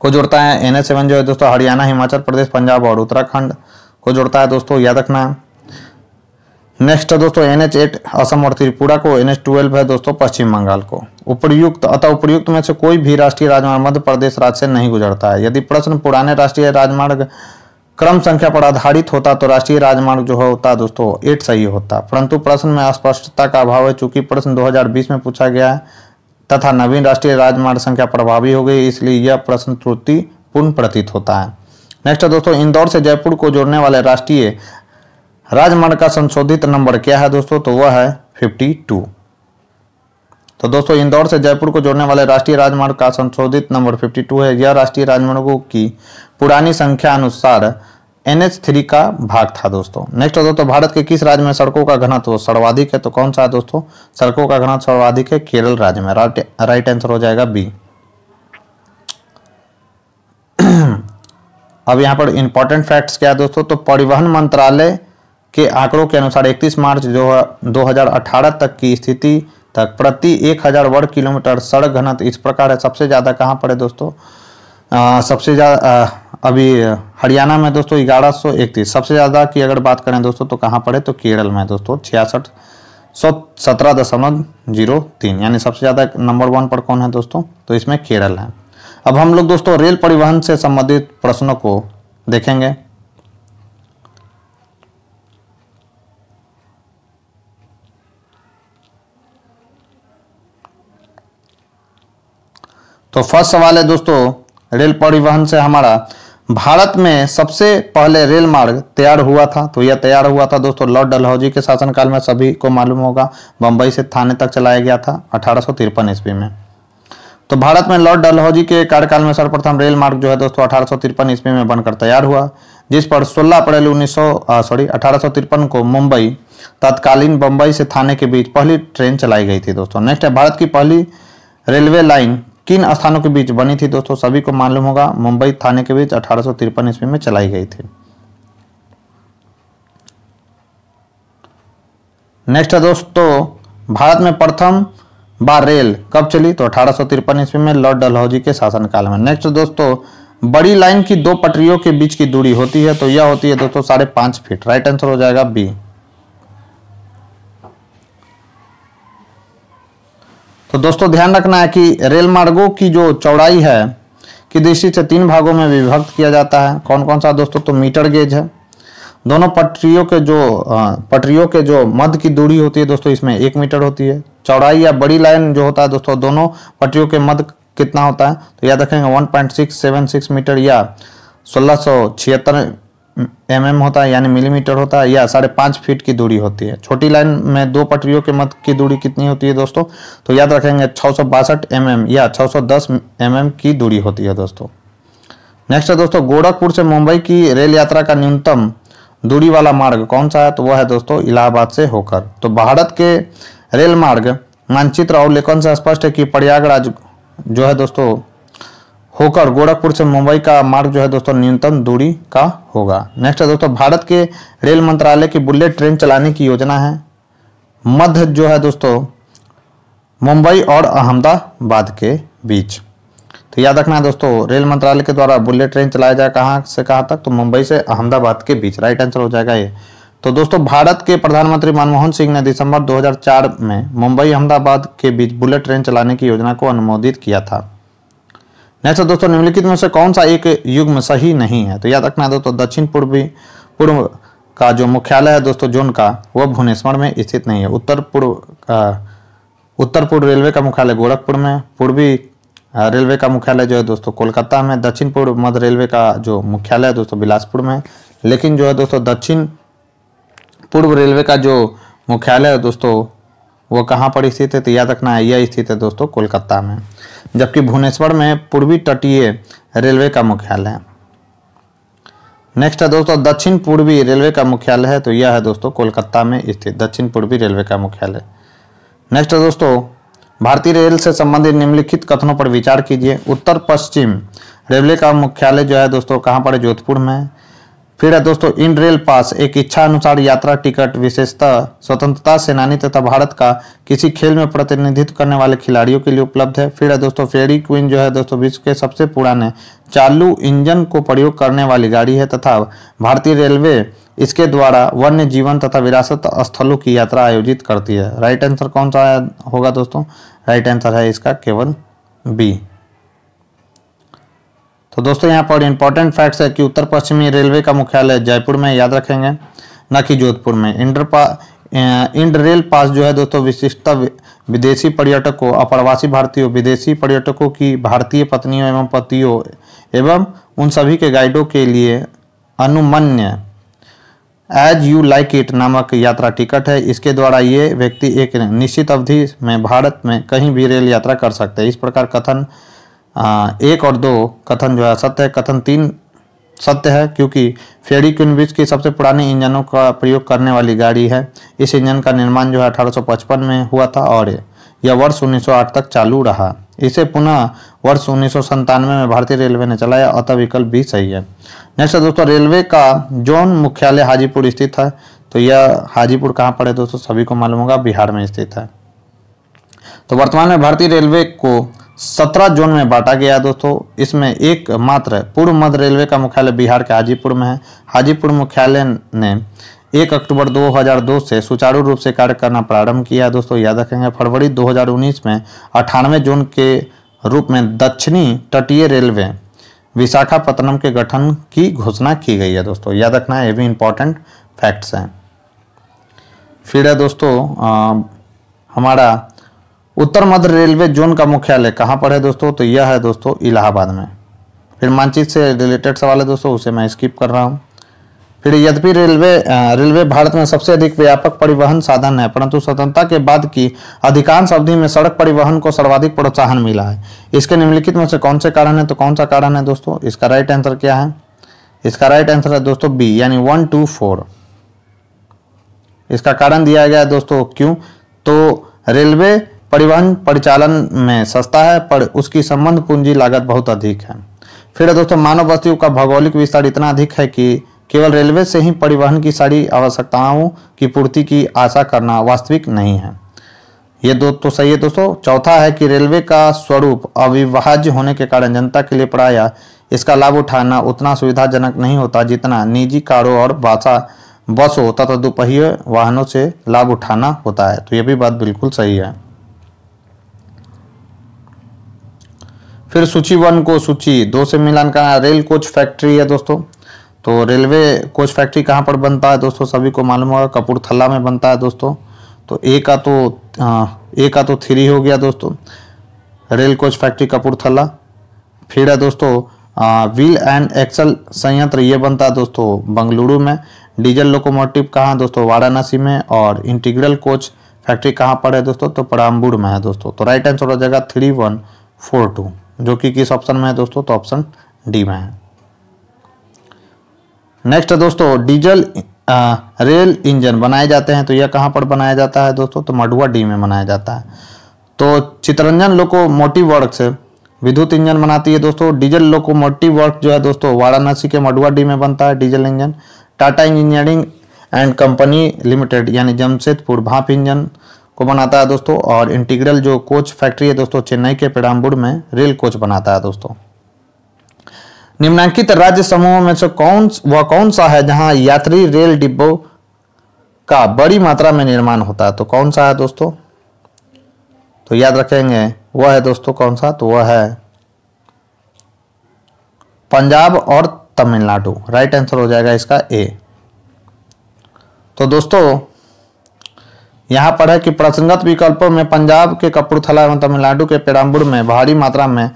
को जोड़ता है एन एस सेवन जो है दोस्तों हरियाणा हिमाचल प्रदेश पंजाब और उत्तराखंड को जोड़ता है दोस्तों याद रखना नेक्स्ट दोस्तों एन एच एट असम और त्रिपुरा को एन एच ट्वेल्व है दोस्तों पश्चिम बंगाल को उपयुक्त अतः उपयुक्त में से कोई भी राष्ट्रीय राजमार्ग मध्य प्रदेश राज्य से नहीं गुजरता है यदि प्रश्न पुराने राष्ट्रीय राजमार्ग क्रम संख्या पर आधारित होता तो राष्ट्रीय राजमार्ग जो होता दोस्तों एट सही होता परंतु प्रश्न में अस्पष्टता का अभाव है चूंकि प्रश्न 2020 में पूछा गया है तथा नवीन राष्ट्रीय राजमार्ग संख्या प्रभावी हो गई इसलिए यह प्रश्न त्रुटिपूर्ण प्रतीत होता है नेक्स्ट दोस्तों इंदौर से जयपुर को जोड़ने वाले राष्ट्रीय राजमार्ग का संशोधित नंबर क्या है दोस्तों तो वह है फिफ्टी टू तो दोस्तों इंदौर से जयपुर को जोड़ने वाले राष्ट्रीय राजमार्ग का संशोधित नंबर 52 है यह राष्ट्रीय राजमार्गों की पुरानी संख्या अनुसार एन एच थ्री का भाग था दोस्तों नेक्स्ट दोस्तों भारत के किस राज्य में सड़कों का घनत्व सर्वाधिक है तो कौन सा है दोस्तों सड़कों का घनत्व सर्वाधिक है केरल राज्य में राइट आंसर हो जाएगा बी अब यहाँ पर इंपॉर्टेंट फैक्ट्स क्या है दोस्तों तो परिवहन मंत्रालय के आंकड़ों के अनुसार 31 मार्च जो 2018 तक की स्थिति तक प्रति एक हजार वर्ग किलोमीटर सड़क घनत्व इस प्रकार है सबसे ज़्यादा कहाँ पर है दोस्तों आ, सबसे ज़्यादा अभी हरियाणा में दोस्तों ग्यारह सौ इकतीस सबसे ज़्यादा की अगर बात करें दोस्तों तो कहाँ पर है तो केरल में दोस्तों छियासठ सौ सत्रह दशमलव जीरो तीन यानी सबसे ज़्यादा नंबर वन पर कौन है दोस्तों तो इसमें केरल है अब हम लोग दोस्तों रेल परिवहन से संबंधित प्रश्नों को देखेंगे तो फर्स्ट सवाल है दोस्तों रेल परिवहन से हमारा भारत में सबसे पहले रेल मार्ग तैयार हुआ था तो यह तैयार हुआ था दोस्तों लॉर्ड डलहौजी के शासनकाल में सभी को मालूम होगा बम्बई से थाने तक चलाया गया था अठारह ईस्वी में तो भारत में लॉर्ड डलहौजी के कार्यकाल में सर्वप्रथम रेल मार्ग जो है दोस्तों अठारह ईस्वी में बनकर तैयार हुआ जिस पर 16 अप्रैल उन्नीस सॉरी अठारह को मुंबई तत्कालीन बम्बई से थाने के बीच पहली ट्रेन चलाई गई थी दोस्तों नेक्स्ट है भारत की पहली रेलवे लाइन किन स्थानों के बीच बनी थी दोस्तों सभी को मालूम होगा मुंबई थाने के बीच अठारह ईस्वी में चलाई गई थी नेक्स्ट है दोस्तों भारत में प्रथम बार रेल कब चली तो अठारह ईस्वी में लॉर्ड डलहौजी के शासनकाल में नेक्स्ट दोस्तों बड़ी लाइन की दो पटरियों के बीच की दूरी होती है तो यह होती है दोस्तों साढ़े पांच फीट राइट आंसर हो जाएगा बी तो दोस्तों ध्यान रखना है कि रेल मार्गों की जो चौड़ाई है की दृष्टि से तीन भागों में विभक्त किया जाता है कौन कौन सा दोस्तों तो मीटर गेज है दोनों पटरियों के जो पटरियों के जो मध्य की दूरी होती है दोस्तों इसमें एक मीटर होती है चौड़ाई या बड़ी लाइन जो होता है दोस्तों दोनों पटरियों के मध्य कितना होता है तो याद रखेंगे सिक्स मीटर या सोलह एम mm होता है यानी मिलीमीटर होता है या साढ़े पाँच फीट की दूरी होती है छोटी लाइन में दो पटरियों के मध्य की दूरी कितनी होती है दोस्तों तो याद रखेंगे छः सौ बासठ एम या छः सौ दस एम की दूरी होती है दोस्तों नेक्स्ट है दोस्तों गोरखपुर से मुंबई की रेल यात्रा का न्यूनतम दूरी वाला मार्ग कौन सा है तो वह है दोस्तों इलाहाबाद से होकर तो भारत के रेल मार्ग मानचित्र और लेखन से स्पष्ट है कि प्रयागराज जो है दोस्तों होकर गोरखपुर से मुंबई का मार्ग जो है दोस्तों न्यूनतम दूरी का होगा नेक्स्ट है दोस्तों भारत के रेल मंत्रालय की बुलेट ट्रेन चलाने की योजना है मध्य जो है दोस्तों मुंबई और अहमदाबाद के बीच तो याद रखना है दोस्तों रेल मंत्रालय के द्वारा बुलेट ट्रेन चलाया जाए कहाँ से कहाँ तक तो मुंबई से अहमदाबाद के बीच राइट आंसर हो जाएगा ये तो दोस्तों भारत के प्रधानमंत्री मनमोहन सिंह ने दिसंबर 2004 में मुंबई अहमदाबाद के बीच बुलेट ट्रेन चलाने की योजना को अनुमोदित किया था नेक्स्ट तो दोस्तों निम्नलिखित में से कौन सा एक युग्म सही नहीं है तो याद रखना दोस्तों दक्षिण पूर्वी पूर्व का जो मुख्यालय है दोस्तों जोन का वह भुवनेश्वर में स्थित नहीं है उत्तर पूर्व का उत्तर पूर्व रेलवे का मुख्यालय गोरखपुर में पूर्वी रेलवे का मुख्यालय जो है दोस्तों कोलकाता में दक्षिण पूर्व मध्य रेलवे का जो मुख्यालय है दोस्तों बिलासपुर में लेकिन जो है दोस्तों दक्षिण पूर्व रेलवे का जो मुख्यालय है दोस्तों वो कहाँ पर स्थित है तो याद रखना है यह स्थित है दोस्तों कोलकाता में जबकि भुवनेश्वर में पूर्वी तटीय रेलवे का मुख्यालय नेक्स्ट है दोस्तों दक्षिण पूर्वी रेलवे का मुख्यालय है तो यह है दोस्तों कोलकाता में स्थित दक्षिण पूर्वी रेलवे का मुख्यालय नेक्स्ट है दोस्तों भारतीय रेल से संबंधित निम्नलिखित कथनों पर विचार कीजिए उत्तर पश्चिम रेलवे का मुख्यालय जो है दोस्तों कहाँ पर है जोधपुर में फिर है दोस्तों इन रेल पास एक इच्छा अनुसार यात्रा टिकट विशेषतः स्वतंत्रता सेनानी तथा भारत का किसी खेल में प्रतिनिधित्व करने वाले खिलाड़ियों के लिए उपलब्ध है फिर है दोस्तों फेरी क्वीन जो है दोस्तों विश्व के सबसे पुराने चालू इंजन को प्रयोग करने वाली गाड़ी है तथा भारतीय रेलवे इसके द्वारा वन्य जीवन तथा विरासत स्थलों की यात्रा आयोजित करती है राइट आंसर कौन सा होगा दोस्तों राइट आंसर है इसका केवल बी तो दोस्तों यहाँ पर इंपॉर्टेंट फैक्ट्स है कि उत्तर पश्चिमी रेलवे का मुख्यालय जयपुर में याद रखेंगे न कि जोधपुर में इंडर इंड रेल पास जो है दोस्तों विशिष्टता विदेशी पर्यटकों अप्रवासी भारतीयों विदेशी पर्यटकों की भारतीय पत्नियों एवं पतियों एवं उन सभी के गाइडों के लिए अनुमन्य एज यू लाइक इट नामक यात्रा टिकट है इसके द्वारा ये व्यक्ति एक निश्चित अवधि में भारत में कहीं भी रेल यात्रा कर सकते हैं इस प्रकार कथन एक और दो कथन जो है सत्य है कथन तीन सत्य है क्योंकि फेरी क्यूनबिच की सबसे पुरानी इंजनों का प्रयोग करने वाली गाड़ी है इस इंजन का निर्माण जो है 1855 में हुआ था और यह वर्ष 1908 तक चालू रहा इसे पुनः वर्ष उन्नीस में भारतीय रेलवे ने चलाया अतः विकल्प भी सही है नेक्स्ट दोस्तों रेलवे का जोन मुख्यालय हाजीपुर स्थित है तो यह हाजीपुर कहाँ पर है दोस्तों सभी को मालूम होगा बिहार में स्थित है तो वर्तमान में भारतीय रेलवे को सत्रह जोन में बांटा गया है दोस्तों इसमें एक मात्र पूर्व मध्य रेलवे का मुख्यालय बिहार के हाजीपुर में है हाजीपुर मुख्यालय ने एक अक्टूबर 2002 से सुचारू रूप से कार्य करना प्रारंभ किया दोस्तों याद रखेंगे फरवरी 2019 में अठानवे जोन के रूप में दक्षिणी तटीय रेलवे विशाखापत्तनम के गठन की घोषणा की गई है दोस्तों याद रखना ये भी इम्पोर्टेंट फैक्ट्स हैं फिर है दोस्तों आ, हमारा उत्तर मध्य रेलवे जोन का मुख्यालय कहाँ पर है दोस्तों तो यह है दोस्तों इलाहाबाद में फिर मानचित्र से रिलेटेड सवाल है दोस्तों उसे मैं स्किप कर रहा हूँ फिर यद्यपि रेलवे रेलवे भारत में सबसे अधिक व्यापक परिवहन साधन है परंतु स्वतंत्रता के बाद की अधिकांश अवधि में सड़क परिवहन को सर्वाधिक प्रोत्साहन मिला है इसके निम्नलिखित में से कौन से कारण है तो कौन सा कारण है दोस्तों इसका राइट आंसर क्या है इसका राइट आंसर है दोस्तों बी यानी वन टू फोर इसका कारण दिया गया है दोस्तों क्यों तो रेलवे परिवहन परिचालन में सस्ता है पर उसकी संबंध पूंजी लागत बहुत अधिक है फिर दोस्तों मानव बस्तियों का भौगोलिक विस्तार इतना अधिक है कि केवल रेलवे से ही परिवहन की सारी आवश्यकताओं की पूर्ति की आशा करना वास्तविक नहीं है ये दो तो सही है दोस्तों चौथा है कि रेलवे का स्वरूप अविभाज्य होने के कारण जनता के लिए प्रायः इसका लाभ उठाना उतना सुविधाजनक नहीं होता जितना निजी कारों और बासा बसों तथा दोपहिया वाहनों से लाभ उठाना होता है तो ये भी बात बिल्कुल सही है फिर सूची वन को सूची दो से मिलान करना रेल कोच फैक्ट्री है दोस्तों तो रेलवे कोच फैक्ट्री कहाँ पर बनता है दोस्तों सभी को मालूम होगा कपूरथला में बनता है दोस्तों तो ए का तो हाँ, ए का तो थ्री हो गया दोस्तों रेल कोच फैक्ट्री कपूरथला फिर है दोस्तों आ, व्हील एंड एक्सल संयंत्र ये बनता है दोस्तों बंगलुरु में डीजल लोकोमोटिव कहाँ दोस्तों वाराणसी में और इंटीग्रल कोच फैक्ट्री कहाँ पर है दोस्तों तो परामबूर में है दोस्तों तो राइट आंसर हो जाएगा थ्री वन फोर टू जो कि किस ऑप्शन में है दोस्तों तो ऑप्शन डी में है नेक्स्ट दोस्तों डीजल आ, रेल इंजन बनाए जाते हैं तो यह कहां पर बनाया जाता है दोस्तों तो मडुआ डी में बनाया जाता है तो चितरंजन लोकोमोटिव वर्क्स विद्युत इंजन बनाती है दोस्तों डीजल लोकोमोटिव वर्क जो है दोस्तों वाराणसी के मडुआ डी में बनता है diesel engine Tata engineering and company limited यानी जमशेदपुर भाप इंजन को बनाता है दोस्तों और इंटीग्रल जो कोच फैक्ट्री है दोस्तों चेन्नई के पेड़ाम्बुर में रेल कोच बनाता है दोस्तों निम्नांकित राज्य समूहों में से कौन वह कौन सा है जहां यात्री रेल डिब्बो का बड़ी मात्रा में निर्माण होता है तो कौन सा है दोस्तों तो याद रखेंगे वह है दोस्तों कौन सा तो वह है पंजाब और तमिलनाडु राइट आंसर हो जाएगा इसका ए तो दोस्तों यहाँ पर है कि प्रसंगत विकल्पों में पंजाब के कपूरथला एवं तमिलनाडु के पेराम्बुर में भारी मात्रा में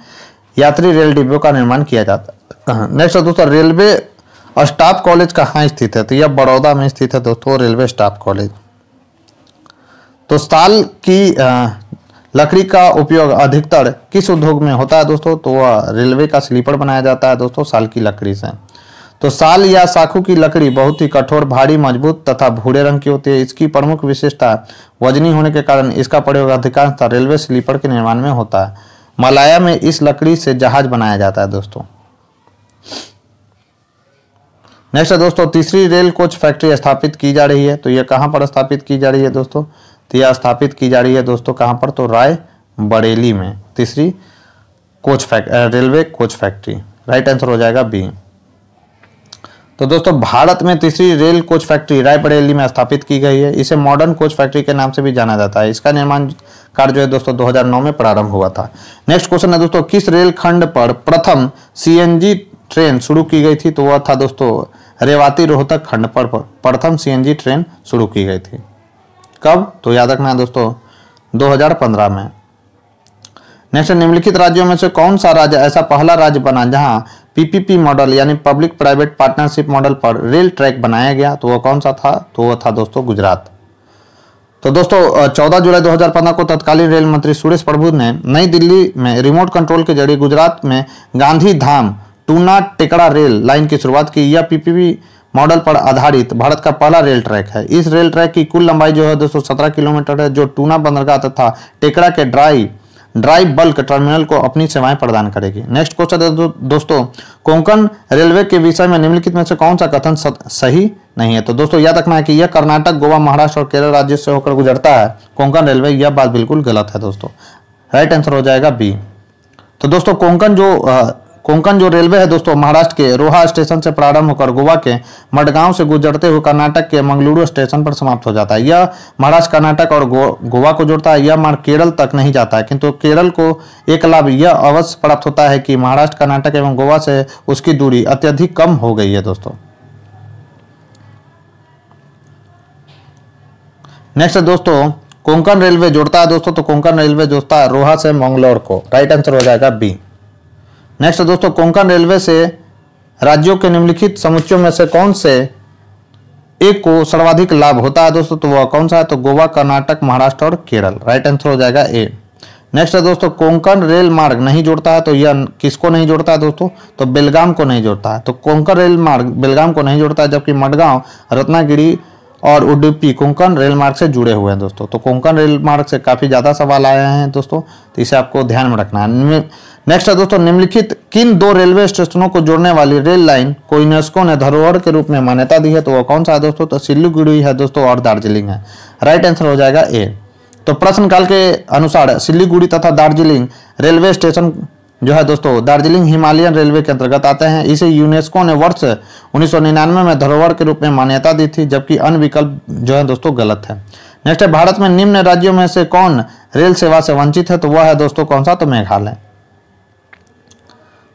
यात्री रेल डिब्बों का निर्माण किया जाता है नेक्स्ट दोस्तों रेलवे स्टाफ कॉलेज कहाँ स्थित है तो यह बड़ौदा में स्थित है दोस्तों रेलवे स्टाफ कॉलेज तो साल की लकड़ी का उपयोग अधिकतर किस उद्योग में होता है दोस्तों तो वह रेलवे का स्लीपर बनाया जाता है दोस्तों साल की लकड़ी से तो साल या साखू की लकड़ी बहुत ही कठोर भारी मजबूत तथा भूरे रंग की होती है इसकी प्रमुख विशेषता वजनी होने के कारण इसका प्रयोग अधिकांशतः रेलवे स्लीपर के निर्माण में होता है मलाया में इस लकड़ी से जहाज बनाया जाता है दोस्तों नेक्स्ट है दोस्तों तीसरी रेल कोच फैक्ट्री स्थापित की जा रही है तो यह कहां पर स्थापित की जा रही है दोस्तों तो यह स्थापित की जा रही है दोस्तों कहां पर तो राय बरेली में तीसरी coach fact railway coach factory right answer हो जाएगा बी तो दोस्तों भारत में तीसरी रेल कोच फैक्ट्री रायबरेली में स्थापित की गई है इसे मॉडर्न कोच फैक्ट्री के नाम से भी जाना जाता है इसका निर्माण कार्य जो है दोस्तों 2009 में प्रारंभ हुआ था नेक्स्ट क्वेश्चन है दोस्तों किस रेलखंड पर प्रथम सीएनजी ट्रेन शुरू की गई थी तो वह था दोस्तों रेवाती रोहतक खंड पर प्रथम सी ट्रेन शुरू की गई थी कब तो याद रखना है दोस्तों 2015 में नेक्स्ट निम्नलिखित राज्यों में से कौन सा राज्य ऐसा पहला राज्य बना जहां पीपीपी मॉडल यानी पब्लिक प्राइवेट पार्टनरशिप मॉडल पर रेल ट्रैक बनाया गया तो वह कौन सा था तो वह था दोस्तों गुजरात तो दोस्तों 14 जुलाई 2015 को तत्कालीन रेल मंत्री सुरेश प्रभु ने नई दिल्ली में रिमोट कंट्रोल के जरिए गुजरात में Gandhidham Tuna Tekra rail line की शुरुआत की यह पीपीपी मॉडल पर आधारित भारत का पहला रेल ट्रैक है इस रेल ट्रैक की कुल लंबाई जो है दोस्तों सत्रह किलोमीटर है जो टूना बंदरगाह तथा टेकड़ा के ड्राई ड्राई बल्क टर्मिनल को अपनी सेवाएं प्रदान करेगी नेक्स्ट क्वेश्चन दो, दोस्तों कोंकण रेलवे के विषय में निम्नलिखित में से कौन सा कथन सही नहीं है तो दोस्तों याद रखना है कि यह कर्नाटक गोवा महाराष्ट्र और केरल राज्य से होकर गुजरता है कोंकण रेलवे यह बात बिल्कुल गलत है दोस्तों राइट आंसर हो जाएगा बी तो दोस्तों कोंकण जो कोंकण जो रेलवे है दोस्तों महाराष्ट्र के रोहा स्टेशन से प्रारंभ होकर गोवा के मडगांव से गुजरते हुए कर्नाटक के मंगलुरु स्टेशन पर समाप्त हो जाता है यह महाराष्ट्र कर्नाटक और गोवा को जोड़ता है यह मार्ग केरल तक नहीं जाता है किंतु केरल को एक लाभ यह अवश्य प्राप्त होता है कि महाराष्ट्र कर्नाटक एवं गोवा से उसकी दूरी अत्यधिक कम हो गई है दोस्तों नेक्स्ट दोस्तों कोंकण रेलवे जोड़ता है दोस्तों तो कोंकण रेलवे जोड़ता है रोहा से मंगलौर को राइट आंसर हो जाएगा बी नेक्स्ट दोस्तों कोंकण रेलवे से राज्यों के निम्नलिखित समुच्चयों में से कौन से एक को सर्वाधिक लाभ होता है दोस्तों तो वह कौन सा है तो गोवा कर्नाटक महाराष्ट्र और केरल राइट आंसर हो जाएगा ए नेक्स्ट है दोस्तों कोंकण रेल मार्ग नहीं जोड़ता है तो यह किसको नहीं जोड़ता है दोस्तों तो बेलगाम को नहीं जोड़ता है तो कोंकण रेल मार्ग बेलगाम को नहीं जोड़ता है जबकि मडगांव रत्नागिरी और उडुपी कोंकण रेल मार्ग से जुड़े हुए हैं दोस्तों तो कोंकण रेल मार्ग से काफ़ी ज़्यादा सवाल आए हैं दोस्तों तो इसे आपको ध्यान में रखना है नेक्स्ट है दोस्तों निम्नलिखित किन दो रेलवे स्टेशनों को जोड़ने वाली रेल लाइन को यूनेस्को ने धरोहर के रूप में मान्यता दी है तो वो कौन सा है दोस्तों तो सिल्लीगुड़ी है दोस्तों और दार्जिलिंग है राइट आंसर हो जाएगा ए तो प्रश्नकाल के अनुसार सिल्लीगुड़ी तथा दार्जिलिंग रेलवे स्टेशन जो है दोस्तों दार्जिलिंग हिमालयन रेलवे के अंतर्गत आते हैं इसे यूनेस्को ने वर्ष 1999 में धरोहर के रूप में मान्यता दी थी जबकि अन्य विकल्प जो है दोस्तों गलत है नेक्स्ट है भारत में निम्न राज्यों में से कौन रेल सेवा से वंचित है तो वह है दोस्तों कौन सा तो मेघालय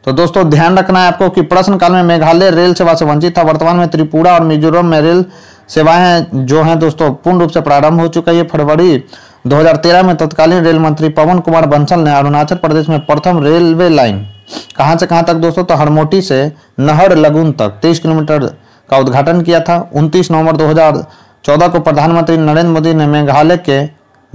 तो दोस्तों ध्यान रखना है आपको कि प्रश्न काल में मेघालय रेल सेवा से वंचित था वर्तमान में त्रिपुरा और मिजोरम में रेल सेवाएं जो है दोस्तों पूर्ण रूप से प्रारंभ हो चुका है फरवरी 2013 में तत्कालीन रेल मंत्री पवन कुमार बंसल ने अरुणाचल प्रदेश में प्रथम रेलवे लाइन कहाँ से कहाँ तक दोस्तों तो हरमोटी से नहर लगुन तक तेईस किलोमीटर का उद्घाटन किया था 29 नवंबर 2014 को प्रधानमंत्री नरेंद्र मोदी ने मेघालय के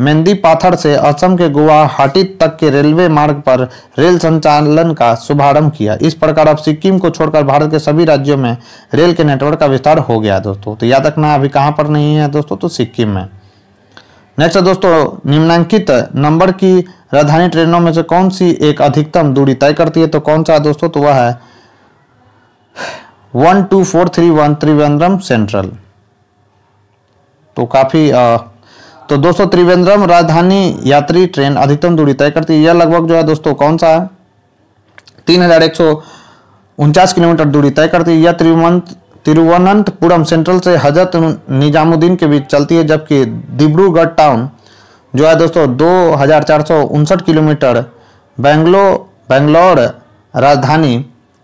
मेहंदी पाथर से असम के गुवाहाटी तक के रेलवे मार्ग पर रेल संचालन का शुभारंभ किया इस प्रकार अब सिक्किम को छोड़कर भारत के सभी राज्यों में रेल के नेटवर्क का विस्तार हो गया दोस्तों तो याद रखना अभी कहाँ पर नहीं है दोस्तों तो सिक्किम में नेक्स्ट है दोस्तों निम्नांकित नंबर की राजधानी ट्रेनों में से कौन सी एक अधिकतम दूरी तय करती है तो कौन सा है दोस्तों तो वह है one two four three one Trivandrum central तो काफ़ी तो दोस्तों त्रिवेंद्रम राजधानी यात्री ट्रेन अधिकतम दूरी तय करती है यह लगभग जो है दोस्तों कौन सा है तीन हजार एक सौ उनचास किलोमीटर दूरी तय करती है यह त्रिवंत तिरुवनंतपुरम सेंट्रल से हजरत निजामुद्दीन के बीच चलती है जबकि डिब्रूगढ़ टाउन जो है दोस्तों दो किलोमीटर बेंगलो बेंगलोर राजधानी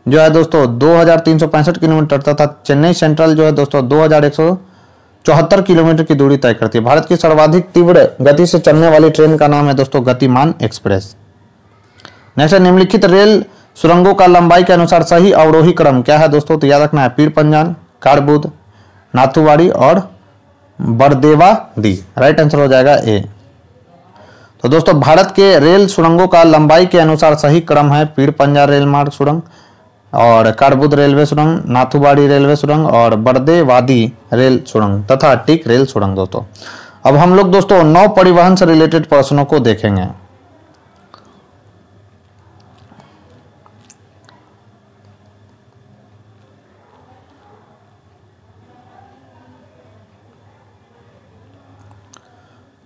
जो है दोस्तों दो किलोमीटर तथा चेन्नई सेंट्रल जो है दोस्तों दो चौहत्तर किलोमीटर की दूरी तय करती है भारत की सर्वाधिक तीव्र गति से चलने वाली ट्रेन का नाम है दोस्तों गतिमान एक्सप्रेस नेक्स्ट निम्नलिखित रेल सुरंगों का लंबाई के अनुसार सही अवरोही क्रम क्या है दोस्तों तो याद रखना है पीर पंजान कारबुद नाथुवाड़ी और बरदेवा दी राइट आंसर हो जाएगा ए तो दोस्तों भारत के रेल सुरंगों का लंबाई के अनुसार सही क्रम है पीर पंजा रेल मार्ग सुरंग और कारबुद रेलवे सुरंग नाथुबाड़ी रेलवे सुरंग और बर्देवादी रेल सुरंग तथा टिक रेल सुरंग दोस्तों अब हम लोग दोस्तों नौ परिवहन से रिलेटेड प्रश्नों को देखेंगे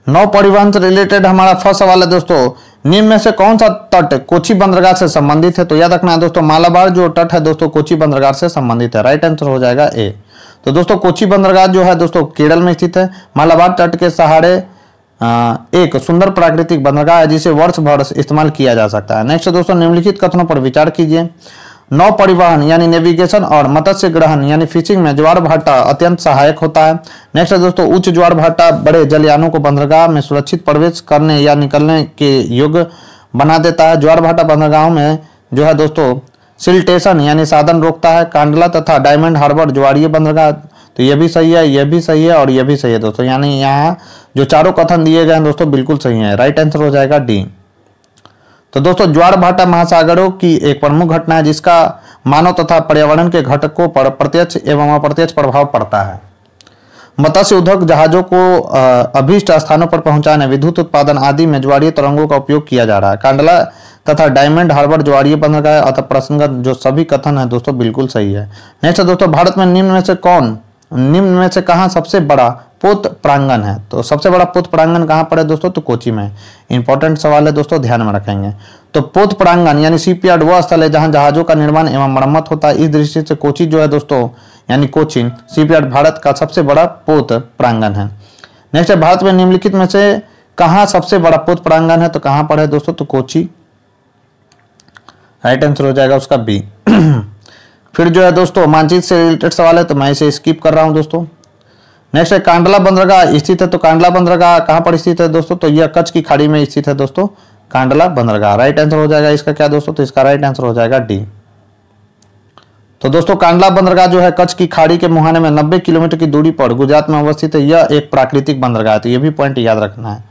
नौ परिवहन से रिलेटेड हमारा फर्स्ट सवाल है दोस्तों निम्न में से कौन सा तट कोची बंदरगाह से संबंधित है तो याद रखना है दोस्तों मालाबार जो तट है दोस्तों कोची बंदरगाह से संबंधित है राइट आंसर हो जाएगा ए तो दोस्तों कोची बंदरगाह जो है दोस्तों केरल में स्थित है मालाबार तट के सहारे एक सुंदर प्राकृतिक बंदरगाह है जिसे वर्ष भर इस्तेमाल किया जा सकता है नेक्स्ट दोस्तों निम्नलिखित कथनों पर विचार कीजिए नौ परिवहन यानी नेविगेशन और मत्स्य ग्रहण यानी फिशिंग में ज्वार भाटा अत्यंत सहायक होता है नेक्स्ट है दोस्तों उच्च ज्वार भाटा बड़े जलयानों को बंदरगाह में सुरक्षित प्रवेश करने या निकलने के योग्य बना देता है ज्वार भाटा बंदरगाहों में जो है दोस्तों सिल्टेशन यानी साधन रोकता है कांडला तथा डायमंड हार्बर ज्वारीय बंदरगाह तो ये भी सही है ये भी सही है और ये भी सही है दोस्तों यानी यहाँ जो चारों कथन दिए गए हैं दोस्तों बिल्कुल सही है राइट आंसर हो जाएगा डी तो दोस्तों ज्वार भाटा महासागरों की एक प्रमुख घटना है जिसका मानव तथा पर्यावरण के घटकों पर प्रत्यक्ष एवं अप्रत्यक्ष प्रभाव पड़ता है मत्स्य उद्योग जहाजों को अभीष्ट स्थानों पर पहुंचाने विद्युत उत्पादन आदि में ज्वारीय तरंगों का उपयोग किया जा रहा है कांडला तथा डायमंड हार्बर ज्वारीय बंदरगाह अतः प्रसंगत जो सभी कथन है दोस्तों बिल्कुल सही है नेक्स्ट दोस्तों भारत में निम्न में से कौन निम्न में से कहा सबसे बड़ा पुत प्रांगण है तो सबसे बड़ा पोत प्रांगण कहाँ पर है दोस्तों तो कोची में इंपॉर्टेंट सवाल है दोस्तों ध्यान में रखेंगे तो पोत प्रांगण यानी सी वह स्थल है जहां जहाजों का निर्माण एवं मरम्मत होता है इस दृष्टि से कोची जो है दोस्तों यानी कोचिन सी भारत का सबसे बड़ा पुत प्रांगण है नेक्स्ट है भारत में निम्नलिखित में से कहा सबसे बड़ा पोत प्रांगण है तो कहां पर है दोस्तों तो कोची राइट आंसर हो जाएगा उसका बी फिर जो है दोस्तों मानचित्र से रिलेटेड सवाल है तो मैं इसे स्किप कर रहा हूँ दोस्तों नेक्स्ट है कांडला बंदरगाह स्थित है तो कांडला बंदरगाह कहाँ पर स्थित है दोस्तों तो यह कच्छ की खाड़ी में स्थित है दोस्तों कांडला बंदरगाह राइट आंसर हो जाएगा इसका क्या दोस्तों तो इसका राइट आंसर हो जाएगा डी तो दोस्तों कांडला बंदरगाह जो है कच्छ की खाड़ी के मुहाने में 90 किलोमीटर की दूरी पर गुजरात में अवस्थित है यह एक प्राकृतिक बंदरगाह है तो यह भी पॉइंट याद रखना है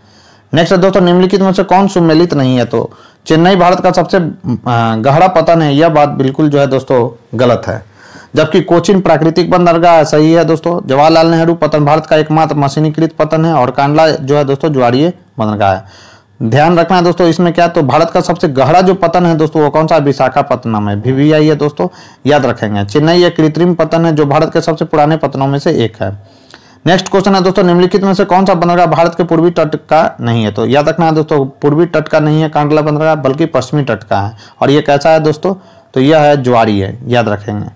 नेक्स्ट है दोस्तों निम्नलिखित में से कौन सुमेलित नहीं है तो चेन्नई भारत का सबसे गहरा पतन है यह बात बिल्कुल जो है दोस्तों गलत है जबकि कोचिन प्राकृतिक बंदरगाह सही है दोस्तों जवाहरलाल नेहरू पतन भारत का एकमात्र मशीनीकृत पतन है और कांडला जो है दोस्तों ज्वारीय बंदरगाह है ध्यान रखना है दोस्तों इसमें क्या तो भारत का सबसे गहरा जो पतन है दोस्तों वो कौन सा विशाखापत्तनम है वीवीआई है दोस्तों याद रखेंगे चेन्नई एक कृत्रिम पतन है जो भारत के सबसे पुराने पतनों में से एक है नेक्स्ट क्वेश्चन है दोस्तों निम्नलिखित में से कौन सा बंदरगाह भारत के पूर्वी तट का नहीं है तो याद रखना है दोस्तों पूर्वी तट का नहीं है कांडला बंदरगाह बल्कि पश्चिमी तट का है और ये कैसा है दोस्तों तो यह है ज्वारी है याद रखेंगे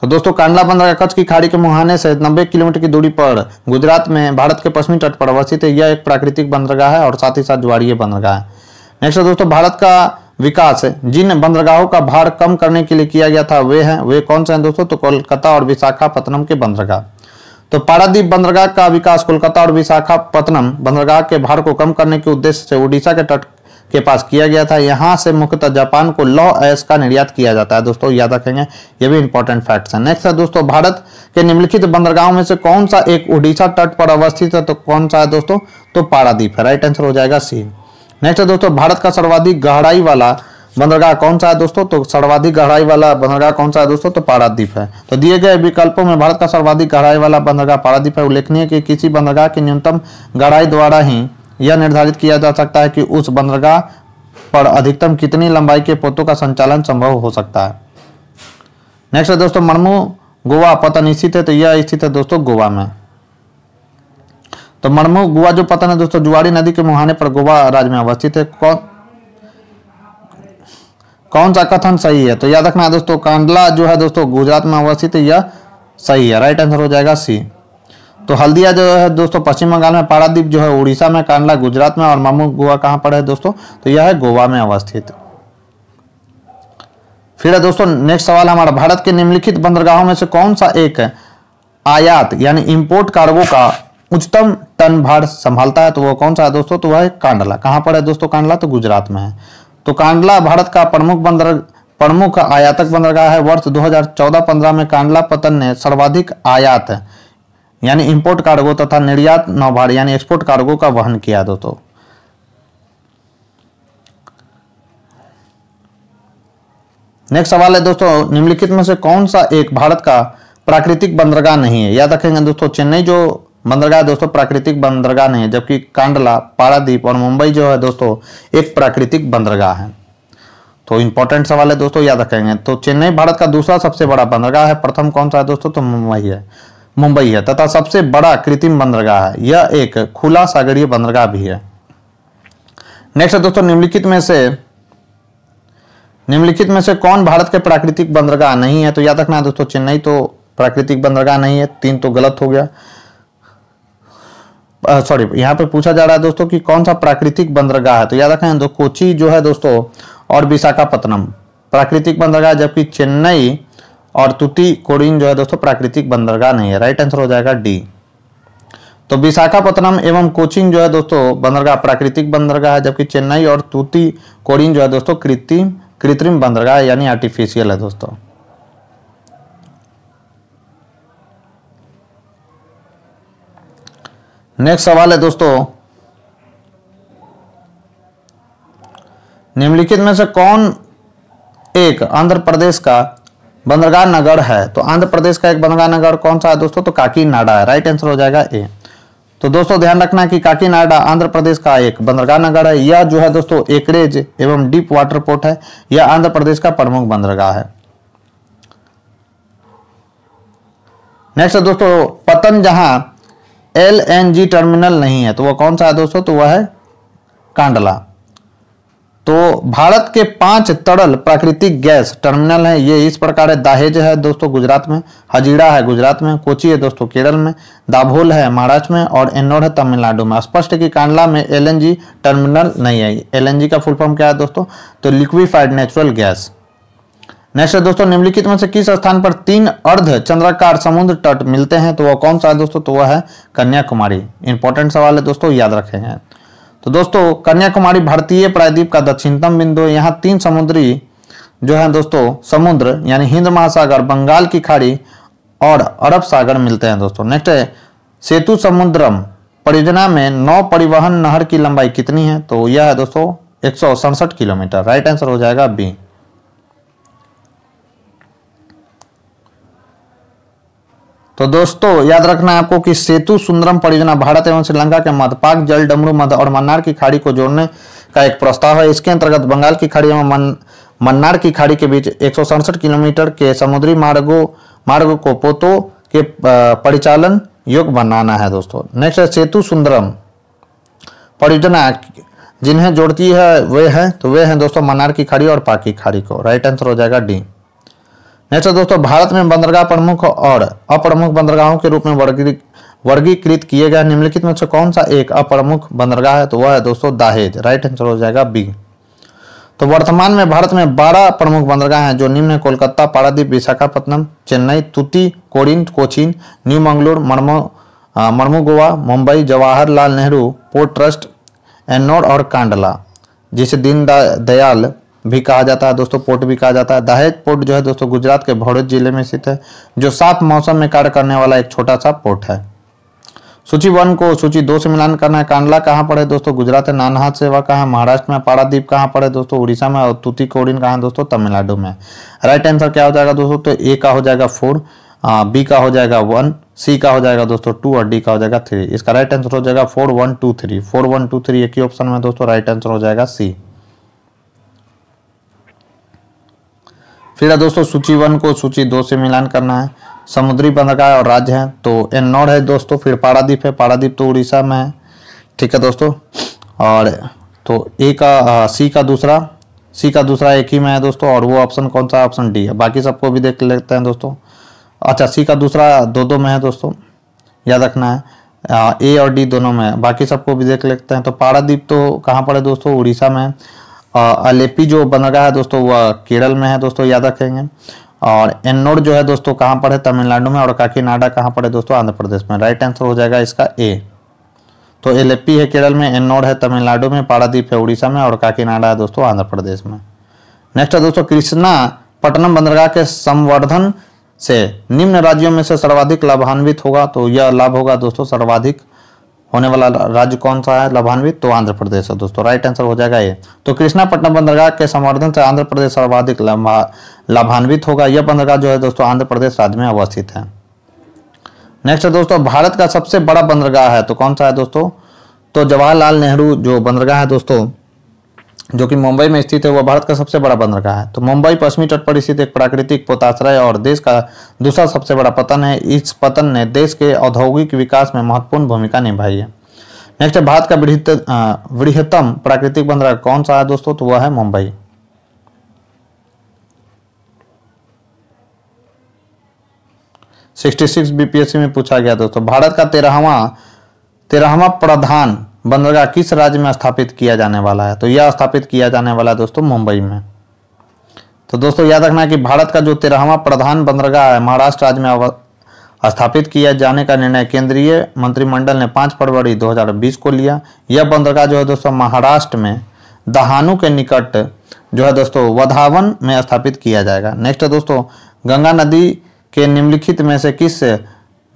तो दोस्तों कांडला बंदर का कच्छ की खाड़ी के मुहाने से 90 किलोमीटर की दूरी पर गुजरात में भारत के पश्चिमी तट पर अवस्थित है यह एक प्राकृतिक बंदरगाह है और साथ ही साथ ज्वारीय बंदरगाह है नेक्स्ट दोस्तों भारत का विकास जिन बंदरगाहों का भार कम करने के लिए किया गया था वे हैं वे कौन से हैं दोस्तों तो कोलकाता और विशाखापत्तनम के बंदरगाह तो पारादीप बंदरगाह का विकास कोलकाता और विशाखापत्तनम बंदरगाह के भार को कम करने के उद्देश्य से उड़ीसा के तट के पास किया गया था यहाँ से मुख्यतः जापान को लॉ एस का निर्यात किया जाता है दोस्तों याद रखेंगे ये भी इंपॉर्टेंट फैक्ट है नेक्स्ट है दोस्तों भारत के निम्नलिखित बंदरगाहों में से कौन सा एक उड़ीसा तट पर अवस्थित है तो कौन सा है दोस्तों तो पारादीप है राइट आंसर हो जाएगा सी नेक्स्ट है दोस्तों भारत का सर्वाधिक गहराई वाला बंदरगाह कौन सा है दोस्तों तो सर्वाधिक गहराई वाला बंदरगाह कौन सा है दोस्तों तो पारादीप है तो दिए गए विकल्पों में भारत का सर्वाधिक गहराई वाला बंदरगाह पारादीप है उल्लेखनीय कि किसी बंदरगाह की न्यूनतम गहराई द्वारा ही यह निर्धारित किया जा सकता है कि उस बंदरगाह पर अधिकतम कितनी लंबाई के पोतों का संचालन संभव हो सकता है नेक्स्ट है दोस्तों मरमू गोवा पतन स्थित है तो यह स्थित है दोस्तों गोवा में तो मरमू गोवा जो पतन है दोस्तों जुआड़ी नदी के मुहाने पर गोवा राज्य में अवस्थित है कौन कौन सा कथन सही है तो याद रखना है दोस्तों कांडला जो है दोस्तों गुजरात में अवस्थित है यह सही है राइट आंसर हो जाएगा सी तो हल्दिया जो है दोस्तों पश्चिम बंगाल में पारादीप जो है उड़ीसा में कांडला गुजरात में और मामू गोवा कहाँ पर है दोस्तों तो यह है गोवा में अवस्थित फिर है दोस्तों नेक्स्ट सवाल हमारा भारत के निम्नलिखित बंदरगाहों में से कौन सा एक आयात यानी इंपोर्ट कार्गो का उच्चतम टन भार संभालता है तो वो कौन सा है दोस्तों तो वह है कांडला कहाँ पर है दोस्तों कांडला तो गुजरात में है तो कांडला भारत का प्रमुख बंदर प्रमुख आयातक बंदरगाह है वर्ष दो हजार में कांडला पतन ने सर्वाधिक आयात यानी इंपोर्ट कार्गो तथा निर्यात नौभार यानी एक्सपोर्ट कार्गो का वहन किया दोस्तों नेक्स्ट सवाल है दोस्तों निम्नलिखित में से कौन सा एक भारत का प्राकृतिक बंदरगाह नहीं है याद रखेंगे दोस्तों चेन्नई जो बंदरगाह दोस्तों प्राकृतिक बंदरगाह नहीं है जबकि कांडला पारादीप और मुंबई जो है दोस्तों एक प्राकृतिक बंदरगाह है तो इंपॉर्टेंट सवाल है दोस्तों याद रखेंगे तो चेन्नई भारत का दूसरा सबसे बड़ा बंदरगाह है प्रथम कौन सा है दोस्तों तो मुंबई है मुंबई है तथा सबसे बड़ा कृत्रिम बंदरगाह है यह एक खुला सागरीय बंदरगाह भी है नेक्स्ट दोस्तों निम्नलिखित में से निम्नलिखित में से कौन भारत के प्राकृतिक बंदरगाह नहीं है तो याद रखना दोस्तों चेन्नई तो प्राकृतिक बंदरगाह नहीं है तीन तो गलत हो गया सॉरी यहाँ पे पूछा जा रहा है दोस्तों कि कौन सा प्राकृतिक बंदरगाह है तो याद है दो कोची जो है दोस्तों और विशाखापत्तनम प्राकृतिक बंदरगाह जबकि चेन्नई और कोडिंग जो है दोस्तों प्राकृतिक बंदरगाह नहीं है राइट आंसर हो जाएगा डी तो विशाखापत्तनम एवं कोचिन जो है दोस्तों बंदरगाह प्राकृतिक बंदरगाह है जबकि चेन्नई और तूती कोड़ीन जो है दोस्तों कृत्रिम कृत्रिम बंदरगाह यानी आर्टिफिशियल है दोस्तों नेक्स्ट सवाल है दोस्तों निम्नलिखित में से कौन एक आंध्र प्रदेश का बंदरगाह नगर है तो आंध्र प्रदेश का एक बंदरगाह नगर कौन सा है दोस्तों तो काकीनाडा है राइट आंसर हो जाएगा ए तो दोस्तों ध्यान रखना कि काकीनाडा आंध्र प्रदेश का एक बंदरगाह नगर है यह जो है दोस्तों एकरेज एवं डीप वाटर पोर्ट है यह आंध्र प्रदेश का प्रमुख बंदरगाह है नेक्स्ट दोस्तों पतन जहां एल एन जी टर्मिनल नहीं है तो वह कौन सा है दोस्तों तो वह है कांडला तो भारत के पांच तरल प्राकृतिक गैस टर्मिनल हैं ये इस प्रकार है दाहेज है दोस्तों गुजरात में हजीरा है गुजरात में कोची है दोस्तों केरल में दाभोल है महाराष्ट्र में और एन्नौर है तमिलनाडु में स्पष्ट कि कांडला में एलएनजी टर्मिनल नहीं है एलएनजी का फुल फॉर्म क्या है दोस्तों तो लिक्विफाइड नेचुरल गैस नेक्स्ट है दोस्तों निम्नलिखित में से किस स्थान पर तीन अर्ध चंद्राकार समुद्र तट मिलते हैं तो वह कौन सा है दोस्तों तो वह है कन्याकुमारी इंपॉर्टेंट सवाल है दोस्तों याद हैं तो दोस्तों कन्याकुमारी भारतीय प्रायद्वीप का दक्षिणतम बिंदु यहाँ तीन समुद्री जो है दोस्तों समुद्र यानी हिंद महासागर बंगाल की खाड़ी और अरब सागर मिलते हैं दोस्तों नेक्स्ट है सेतु समुद्रम परियोजना में नौ परिवहन नहर की लंबाई कितनी है तो यह है दोस्तों एक किलोमीटर राइट आंसर हो जाएगा बी तो दोस्तों याद रखना है आपको कि सेतु सुंदरम परियोजना भारत एवं श्रीलंका के पाक जल डमरू मध और मन्नार की खाड़ी को जोड़ने का एक प्रस्ताव है इसके अंतर्गत बंगाल की खाड़ी एवं मन, मन्नार की खाड़ी के बीच एक किलोमीटर के समुद्री मार्गो मार्ग को पोतो के परिचालन योग्य बनाना है दोस्तों नेक्स्ट है सेतु सुंदरम परियोजना जिन्हें जोड़ती है वे हैं तो वे हैं दोस्तों मन्नार की खाड़ी और पाक की खाड़ी को राइट आंसर हो जाएगा डी नेक्स्ट तो दोस्तों भारत में बंदरगाह प्रमुख और अप्रमुख बंदरगाहों के रूप में वर्गीकृत वर्गीकृत किए गए निम्नलिखित में से कौन सा एक अप्रमुख बंदरगाह है तो वह है दोस्तों दाहेज राइट आंसर हो जाएगा बी तो वर्तमान में भारत में 12 प्रमुख बंदरगाह हैं जो निम्न है कोलकाता पारादीप विशाखापट्टनम चेन्नई तुती कोडिन कोचिन न्यू मंगलोर मरमो मरमू गोवा मुंबई जवाहरलाल नेहरू पोर्ट ट्रस्ट एन्नोर और कांडला जिसे दीन दयाल भी कहा जाता है दोस्तों पोर्ट भी कहा जाता है दहेज पोर्ट जो है दोस्तों गुजरात के भरूच जिले में स्थित है जो साफ मौसम में कार्य करने वाला एक छोटा सा पोर्ट है सूची वन को सूची दो से मिलान करना है कांडला कहाँ पड़े दोस्तों गुजरात है नानहाट सेवा कहाँ महाराष्ट्र में पारादीप कहाँ पड़े दोस्तों उड़ीसा में और तुति कोडिन कहाँ दोस्तों तमिलनाडु में राइट आंसर क्या हो जाएगा दोस्तों तो ए का हो जाएगा फोर बी का हो जाएगा वन सी का हो जाएगा दोस्तों टू और डी का हो जाएगा थ्री इसका राइट आंसर हो जाएगा four one two three four one two three एक ही ऑप्शन में दोस्तों राइट आंसर हो जाएगा सी फिर है दोस्तों सूची वन को सूची दो से मिलान करना है समुद्री बंदरगाह और राज्य है तो एन्नौर है दोस्तों फिर पारादीप है पारादीप तो उड़ीसा में है ठीक है दोस्तों और तो ए का सी का दूसरा सी का दूसरा एक ही में है दोस्तों और वो ऑप्शन कौन सा ऑप्शन डी है बाकी सबको भी देख लेते हैं दोस्तों अच्छा सी का दूसरा दो दो में है दोस्तों याद रखना है ए और डी दोनों में है बाकी सबको भी देख लेते हैं तो पारादीप तो कहाँ पर है दोस्तों उड़ीसा में अलेपी जो बन है दोस्तों वह केरल में है दोस्तों याद रखेंगे और एन्नोर जो है दोस्तों कहाँ पर है तमिलनाडु में और काकीनाडा कहाँ पर है दोस्तों आंध्र प्रदेश में राइट आंसर हो जाएगा इसका ए तो एलेपी है केरल में एन्नोर है तमिलनाडु में पारादीप है उड़ीसा में और काकीनाडा है दोस्तों आंध्र प्रदेश में नेक्स्ट है दोस्तों कृष्णा पटनम बंदरगाह के संवर्धन से निम्न राज्यों में से सर्वाधिक लाभान्वित होगा तो यह लाभ होगा दोस्तों सर्वाधिक होने वाला राज्य कौन सा है लाभान्वित तो आंध्र प्रदेश है दोस्तों राइट आंसर हो जाएगा ये तो कृष्णापट्टनम बंदरगाह के संवर्धन से आंध्र प्रदेश सर्वाधिक लाभान्वित होगा यह बंदरगाह जो है दोस्तों आंध्र प्रदेश राज्य में अवस्थित है नेक्स्ट है दोस्तों भारत का सबसे बड़ा बंदरगाह है तो कौन सा है दोस्तों तो जवाहरलाल नेहरू जो बंदरगाह है दोस्तों जो कि मुंबई में स्थित है वह भारत का सबसे बड़ा बंदरगाह है तो मुंबई पश्चिमी तट पर स्थित एक प्राकृतिक पोताश्रय और देश का दूसरा सबसे बड़ा पतन है इस पतन ने देश के औद्योगिक विकास में महत्वपूर्ण भूमिका निभाई है नेक्स्ट है भारत का वृहत्तम प्राकृतिक बंदरगाह कौन सा है दोस्तों तो वह है मुंबई सिक्सटी सिक्स बीपीएससी में पूछा गया दोस्तों भारत का तेरहवा तेरहवा प्रधान बंदरगाह किस राज्य में स्थापित किया जाने वाला है तो यह स्थापित किया जाने वाला है दोस्तों मुंबई में तो दोस्तों याद रखना कि भारत का जो तेरहवा प्रधान बंदरगाह है महाराष्ट्र राज्य में स्थापित किया जाने का निर्णय केंद्रीय मंत्रिमंडल ने पांच फरवरी दो को लिया यह बंदरगाह जो है दोस्तों महाराष्ट्र में दहानू के निकट जो है दोस्तों वधावन में स्थापित किया जाएगा नेक्स्ट दोस्तों गंगा नदी के निम्नलिखित में से किस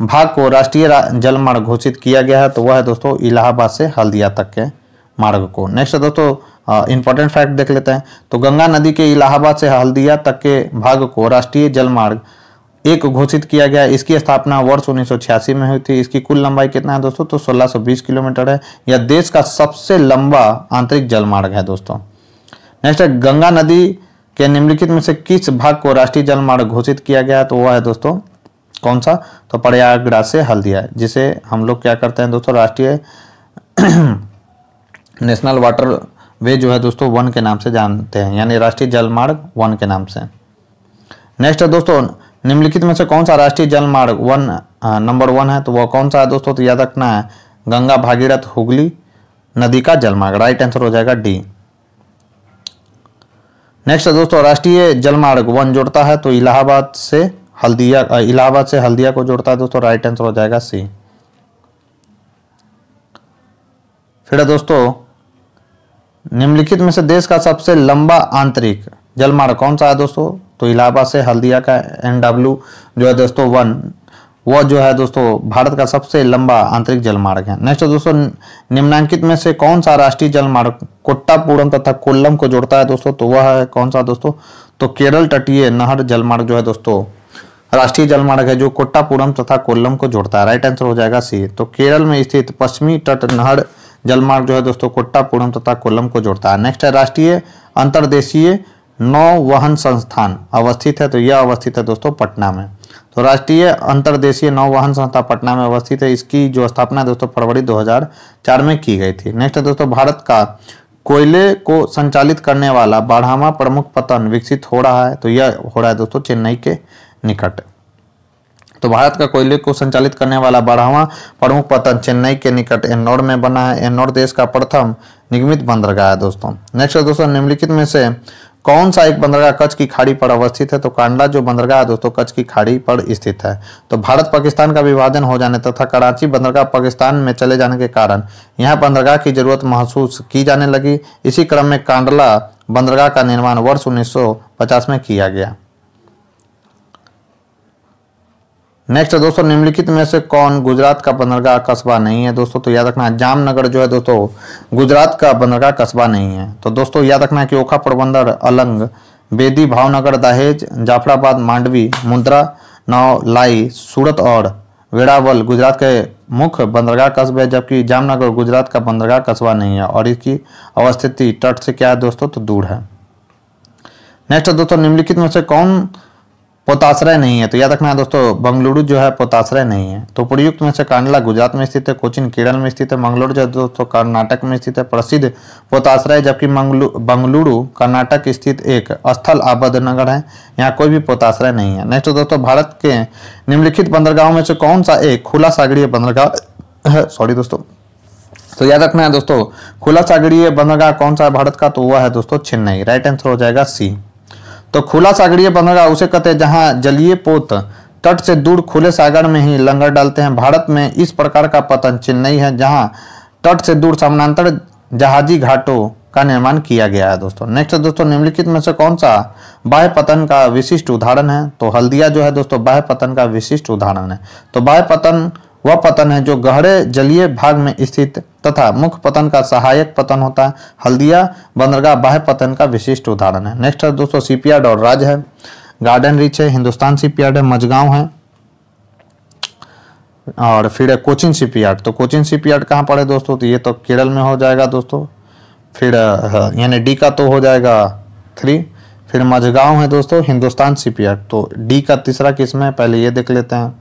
भाग को राष्ट्रीय जलमार्ग घोषित किया गया है तो वह है दोस्तों इलाहाबाद से हल्दिया तक के मार्ग को नेक्स्ट दोस्तों इंपॉर्टेंट फैक्ट देख लेते हैं तो गंगा नदी के इलाहाबाद से हल्दिया तक के भाग को राष्ट्रीय जलमार्ग एक घोषित किया गया इसकी स्थापना वर्ष उन्नीस में हुई थी इसकी कुल लंबाई कितना है दोस्तों तो 1620 किलोमीटर है यह देश का सबसे लंबा आंतरिक जलमार्ग है दोस्तों नेक्स्ट है गंगा नदी के निम्नलिखित में से किस भाग को राष्ट्रीय जलमार्ग घोषित किया गया तो वह है दोस्तों कौन सा तो प्रयागराज से हल्दिया जिसे हम लोग क्या करते हैं दोस्तों राष्ट्रीय नेशनल वाटर वे जो है दोस्तों वन के नाम से जानते हैं यानी राष्ट्रीय जलमार्ग वन के नाम से नेक्स्ट है दोस्तों निम्नलिखित में से कौन सा राष्ट्रीय जलमार्ग वन नंबर वन है तो वह कौन सा है दोस्तों तो याद रखना है गंगा भागीरथ हुगली नदी का जलमार्ग राइट आंसर हो जाएगा डी नेक्स्ट दोस्तों राष्ट्रीय जलमार्ग वन जोड़ता है तो इलाहाबाद से हल्दिया इलाहाबाद से हल्दिया को जोड़ता है दोस्तों राइट आंसर हो जाएगा सी फिर दोस्तों निम्नलिखित में से देश का सबसे लंबा आंतरिक जलमार्ग कौन सा है दोस्तों तो इलाहाबाद से हल्दिया का एनडब्ल्यू जो है दोस्तों वन वह जो है दोस्तों भारत का सबसे लंबा आंतरिक जलमार्ग है नेक्स्ट दोस्तों निम्नांकित में से कौन सा राष्ट्रीय जलमार्ग कोट्टापुरम तथा कोल्लम को जोड़ता है दोस्तों तो वह है कौन सा दोस्तों तो केरल तटीय नहर जलमार्ग जो है दोस्तों राष्ट्रीय जलमार्ग है जो कोट्टापुरम तथा कोल्लम को जोड़ता है राइट आंसर हो जाएगा सी तो केरल में स्थित पश्चिमी तट नहर जलमार्ग जो है दोस्तों कोट्टापुरम तथा कोल्लम को जोड़ता है नेक्स्ट है राष्ट्रीय अंतर्देशीय नौवहन संस्थान अवस्थित है तो यह अवस्थित है दोस्तों पटना में तो राष्ट्रीय अंतर्देशीय नौवहन संस्था पटना में अवस्थित है इसकी जो स्थापना दोस्तों फरवरी 2004 में की गई थी नेक्स्ट है दोस्तों भारत का कोयले को संचालित करने वाला बाढ़ामा प्रमुख पतन विकसित हो रहा है तो यह हो रहा है दोस्तों चेन्नई के निकट तो भारत का कोयले को संचालित करने वाला बारहवा प्रमुख पतन चेन्नई के निकट एन्नौर में बना है एन्नौर देश का प्रथम निगमित बंदरगाह है दोस्तों नेक्स्ट दोस्तों निम्नलिखित में से कौन सा एक बंदरगाह कच्छ की खाड़ी पर अवस्थित है तो कांडला जो बंदरगाह है दोस्तों कच्छ की खाड़ी पर स्थित है तो भारत पाकिस्तान का विभाजन हो जाने तथा कराची बंदरगाह पाकिस्तान में चले जाने के कारण यहाँ बंदरगाह की जरूरत महसूस की जाने लगी इसी क्रम में कांडला बंदरगाह का निर्माण वर्ष 1950 में किया गया नेक्स्ट दोस्तों निम्नलिखित में से कौन गुजरात का बंदरगाह कस्बा नहीं है दोस्तों तो याद रखना जामनगर जो है दोस्तों गुजरात का बंदरगाह कस्बा नहीं है तो दोस्तों याद रखना कि ओखा पोरबंदर अलंग बेदी भावनगर दहेज जाफराबाद मांडवी मुंद्रा लाई सूरत और वेड़ावल गुजरात के मुख्य बंदरगाह कस्बे है जबकि जामनगर गुजरात का बंदरगाह कस्बा नहीं है और इसकी अवस्थिति तट से क्या है दोस्तों तो दूर है नेक्स्ट दोस्तों निम्नलिखित में से कौन पोताश्रय नहीं है तो याद रखना है दोस्तों बंगलुरु जो है पोताश्रय नहीं है तो उपयुक्त में से कांडला गुजरात में स्थित है कोचिन केरल में स्थित है मंगलुरु जो है दोस्तों कर्नाटक में स्थित है प्रसिद्ध पोताश्रय जबकि बंगलुरु कर्नाटक स्थित एक स्थल आबद्ध नगर है यहाँ कोई भी पोताश्रय नहीं है नेक्स्ट दोस्तों भारत के निम्नलिखित बंदरगाहों में से कौन सा एक खुला सागरीय बंदरगाह है सॉरी दोस्तों तो याद रखना है दोस्तों खुला सागरीय बंदरगाह कौन सा है भारत का तो वह है दोस्तों चेन्नई राइट आंसर हो जाएगा सी तो खुला सागरीय बंदरगाह उसे कहते हैं जहाँ जलीय पोत तट से दूर खुले सागर में ही लंगर डालते हैं भारत में इस प्रकार का पतन चेन्नई है जहाँ तट से दूर समानांतर जहाजी घाटों का निर्माण किया गया है दोस्तों नेक्स्ट दोस्तों निम्नलिखित में से कौन सा बाह्य पतन का विशिष्ट उदाहरण है तो हल्दिया जो है दोस्तों बाह्य पतन का विशिष्ट उदाहरण है तो बाह्य पतन वह पतन है जो गहरे जलीय भाग में स्थित तथा मुख्य पतन का सहायक पतन होता है हल्दिया बंदरगाह बाह्य पतन का विशिष्ट उदाहरण है नेक्स्ट है दोस्तों सीपियार्ड और राज है गार्डन रिच है हिंदुस्तान सीपियार्ड है मजगांव है और फिर है कोचिन सीपियार्ड तो कोचिन सीपियार्ड कहाँ पड़े दोस्तों तो ये तो केरल में हो जाएगा दोस्तों फिर यानी डी का तो हो जाएगा थ्री फिर मझगांव है दोस्तों हिंदुस्तान सीपियार्ड तो डी का तीसरा किस्म है पहले ये देख लेते हैं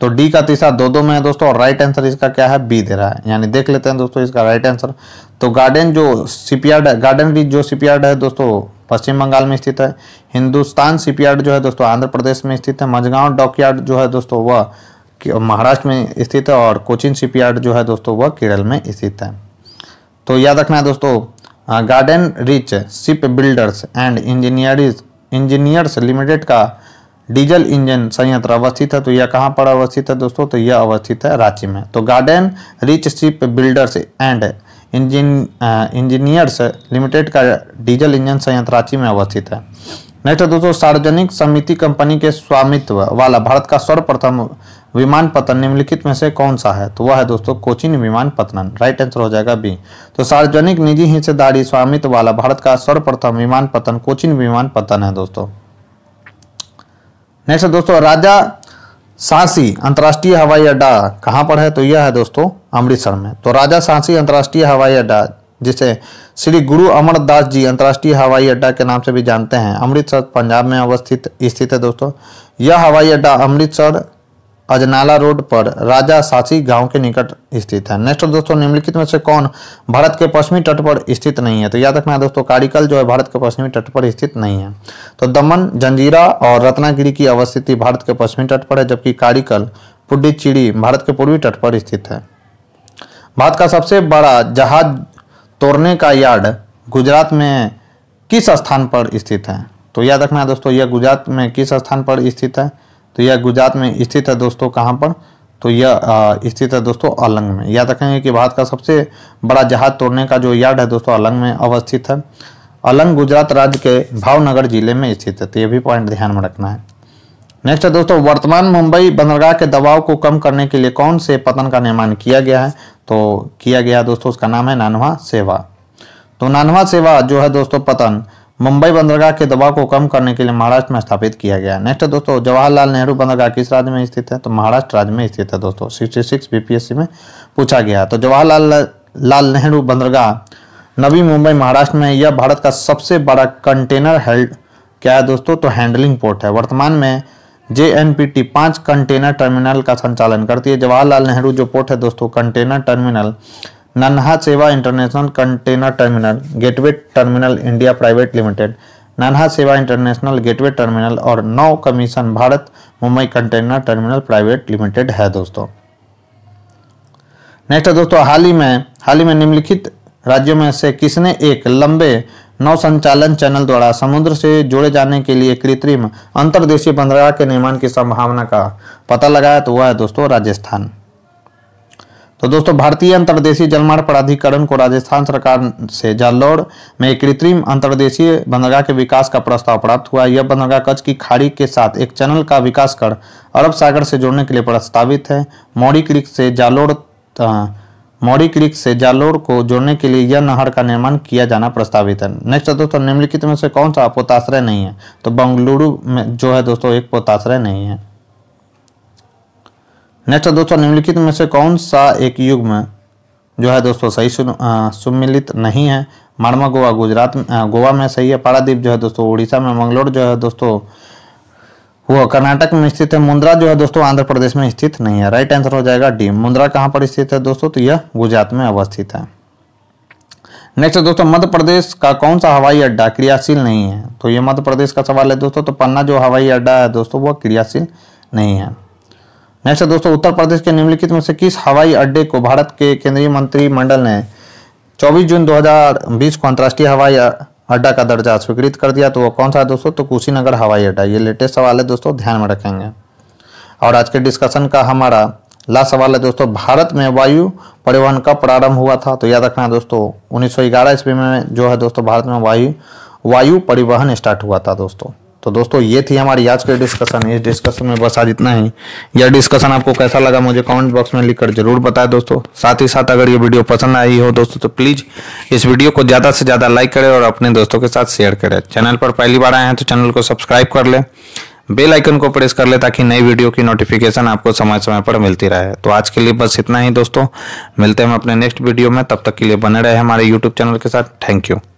तो डी का तीसरा दो दो में है दोस्तों और राइट आंसर इसका क्या है बी दे रहा है यानी देख लेते हैं दोस्तों इसका राइट आंसर तो गार्डन जो शिपयार्ड गार्डन भी जो शिपयार्ड है दोस्तों पश्चिम बंगाल में स्थित है हिंदुस्तान शिपयार्ड जो है दोस्तों आंध्र प्रदेश में स्थित है मझगांव डॉकयार्ड जो है दोस्तों वह महाराष्ट्र में स्थित है और कोचिन शिपयार्ड जो है दोस्तों वह केरल में स्थित है तो याद रखना है दोस्तों garden reach ship builders and इंजीनियरिज इंजीनियर्स लिमिटेड का डीजल इंजन संयंत्र अवस्थित है तो यह कहाँ पर अवस्थित है दोस्तों तो यह अवस्थित है रांची में तो garden reach ship builders and इंजीन इंजीनियर्स लिमिटेड का डीजल इंजन संयंत्र रांची में अवस्थित है नेक्स्ट है तो दोस्तों सार्वजनिक समिति कंपनी के स्वामित्व वाला भारत का सर्वप्रथम विमान पतन निम्नलिखित में से कौन सा है तो वह है दोस्तों कोचिन विमान पतन राइट आंसर हो जाएगा बी तो सार्वजनिक निजी हिस्सेदारी स्वामित्व वाला भारत का सर्वप्रथम विमान पतन कोचिन विमान पतन है दोस्तों नेक्स्ट दोस्तों राजा सांसी अंतर्राष्ट्रीय हवाई अड्डा कहाँ पर है तो यह है दोस्तों अमृतसर में तो राजा सांसी अंतर्राष्ट्रीय हवाई अड्डा जिसे श्री गुरु अमरदास जी अंतर्राष्ट्रीय हवाई अड्डा के नाम से भी जानते हैं अमृतसर पंजाब में अवस्थित स्थित है दोस्तों यह हवाई अड्डा अमृतसर अजनाला रोड पर राजा सासी गांव के निकट स्थित है नेक्स्ट दोस्तों निम्नलिखित में से कौन भारत के पश्चिमी तट पर स्थित नहीं है तो याद रखना है दोस्तों कारिकल जो है भारत के पश्चिमी तट पर स्थित नहीं है तो दमन जंजीरा और रत्नागिरी की अवस्थिति भारत के पश्चिमी तट पर है जबकि कारिकल पुडीचिड़ी भारत के पूर्वी तट पर स्थित है भारत का सबसे बड़ा जहाज तोड़ने का यार्ड गुजरात में किस स्थान पर स्थित है तो याद रखना है दोस्तों यह गुजरात में किस स्थान पर स्थित है तो यह गुजरात में स्थित है दोस्तों कहाँ पर तो यह स्थित है दोस्तों अलंग में याद रखेंगे कि भारत का सबसे बड़ा जहाज तोड़ने का जो यार्ड है दोस्तों अलंग में अवस्थित है अलंग गुजरात राज्य के भावनगर जिले में स्थित है तो ये भी पॉइंट ध्यान में रखना है नेक्स्ट है दोस्तों वर्तमान मुंबई बंदरगाह के दबाव को कम करने के लिए कौन से पतन का निर्माण किया गया है तो किया गया दोस्तों उसका नाम है नानवा सेवा तो नानवा सेवा जो है दोस्तों पतन मुंबई बंदरगाह के दबाव को कम करने के लिए महाराष्ट्र में स्थापित किया गया नेक्स्ट दोस्तों जवाहरलाल नेहरू बंदरगाह किस राज्य में स्थित है तो महाराष्ट्र राज्य में स्थित है दोस्तों सिक्सटी सिक्स बीपीएससी में पूछा गया तो जवाहरलाल लाल नेहरू बंदरगाह नवी मुंबई महाराष्ट्र में यह भारत का सबसे बड़ा कंटेनर हेल्ड क्या है दोस्तों तो हैंडलिंग पोर्ट है वर्तमान में J N P T container terminal का संचालन करती है जवाहरलाल नेहरू जो पोर्ट है दोस्तों container terminal Nhava Sheva international container terminal gateway terminal India private limited Nhava Sheva international gateway terminal और नौ कमीशन Bharat Mumbai container terminal private limited है दोस्तों नेक्स्ट है दोस्तों हाल ही में हाल ही में निम्नलिखित राज्यों में से किसने एक लंबे नौ संचालन चैनल द्वारा समुद्र से जोड़े जाने के लिए कृत्रिम अंतर्देशीय बंदरगाह के निर्माण की संभावना का पता लगाया तो हुआ है दोस्तों राजस्थान तो दोस्तों भारतीय अंतर्देशीय जलमार्ग प्राधिकरण को राजस्थान सरकार से जालौर में कृत्रिम अंतर्देशीय बंदरगाह के विकास का प्रस्ताव प्राप्त हुआ यह बंदरगाह कच्छ की खाड़ी के साथ एक चैनल का विकास कर अरब सागर से जोड़ने के लिए प्रस्तावित है मौरी क्रिक से जालौर मौरी क्रिक से जालोर को जोड़ने के लिए यह नहर का निर्माण किया जाना प्रस्तावित है नेक्स्ट दोस्तों निम्नलिखित में से कौन सा पोताश्रय नहीं है तो बंगलुरु में जो है दोस्तों एक पोताश्रय नहीं है नेक्स्ट दोस्तों निम्नलिखित में से कौन सा एक युग में जो है दोस्तों सही सुमिलित नहीं है मरमा गोवा गुजरात गोवा में सही है पारादीप जो है दोस्तों उड़ीसा में मंगलोर जो है दोस्तों वो कर्नाटक में स्थित है मुंद्रा जो है दोस्तों आंध्र प्रदेश में स्थित नहीं है राइट आंसर हो जाएगा डी मुंद्रा कहाँ पर स्थित है दोस्तों तो यह गुजरात में अवस्थित है नेक्स्ट दोस्तों मध्य प्रदेश का कौन सा हवाई अड्डा क्रियाशील नहीं है तो यह मध्य प्रदेश का सवाल है दोस्तों तो पन्ना जो हवाई अड्डा है दोस्तों वह क्रियाशील नहीं है नेक्स्ट दोस्तों उत्तर प्रदेश के निम्नलिखित में से किस हवाई अड्डे को भारत के केंद्रीय मंत्रिमंडल ने 24 जून 2020 को अंतर्राष्ट्रीय हवाई अड्डा का दर्जा स्वीकृत कर दिया तो वो कौन सा है दोस्तों तो कुशीनगर हवाई अड्डा ये लेटेस्ट सवाल है दोस्तों ध्यान में रखेंगे और आज के डिस्कशन का हमारा लास्ट सवाल है दोस्तों भारत में वायु परिवहन कब प्रारंभ हुआ था तो याद रखना दोस्तों उन्नीस ईस्वी में जो है दोस्तों भारत में वायु वायु परिवहन स्टार्ट हुआ था दोस्तों तो दोस्तों ये थी हमारी आज की डिस्कशन इस डिस्कशन में बस आज इतना ही यह डिस्कशन आपको कैसा लगा मुझे कमेंट बॉक्स में लिखकर जरूर बताएं दोस्तों साथ ही साथ अगर ये वीडियो पसंद आई हो दोस्तों तो प्लीज़ इस वीडियो को ज़्यादा से ज़्यादा लाइक करें और अपने दोस्तों के साथ शेयर करें चैनल पर पहली बार आए हैं तो चैनल को सब्सक्राइब कर ले बेल आइकन को प्रेस कर ले ताकि नई वीडियो की नोटिफिकेशन आपको समय समय पर मिलती रहे तो आज के लिए बस इतना ही दोस्तों मिलते हैं हम अपने नेक्स्ट वीडियो में तब तक के लिए बने रहे हमारे यूट्यूब चैनल के साथ थैंक यू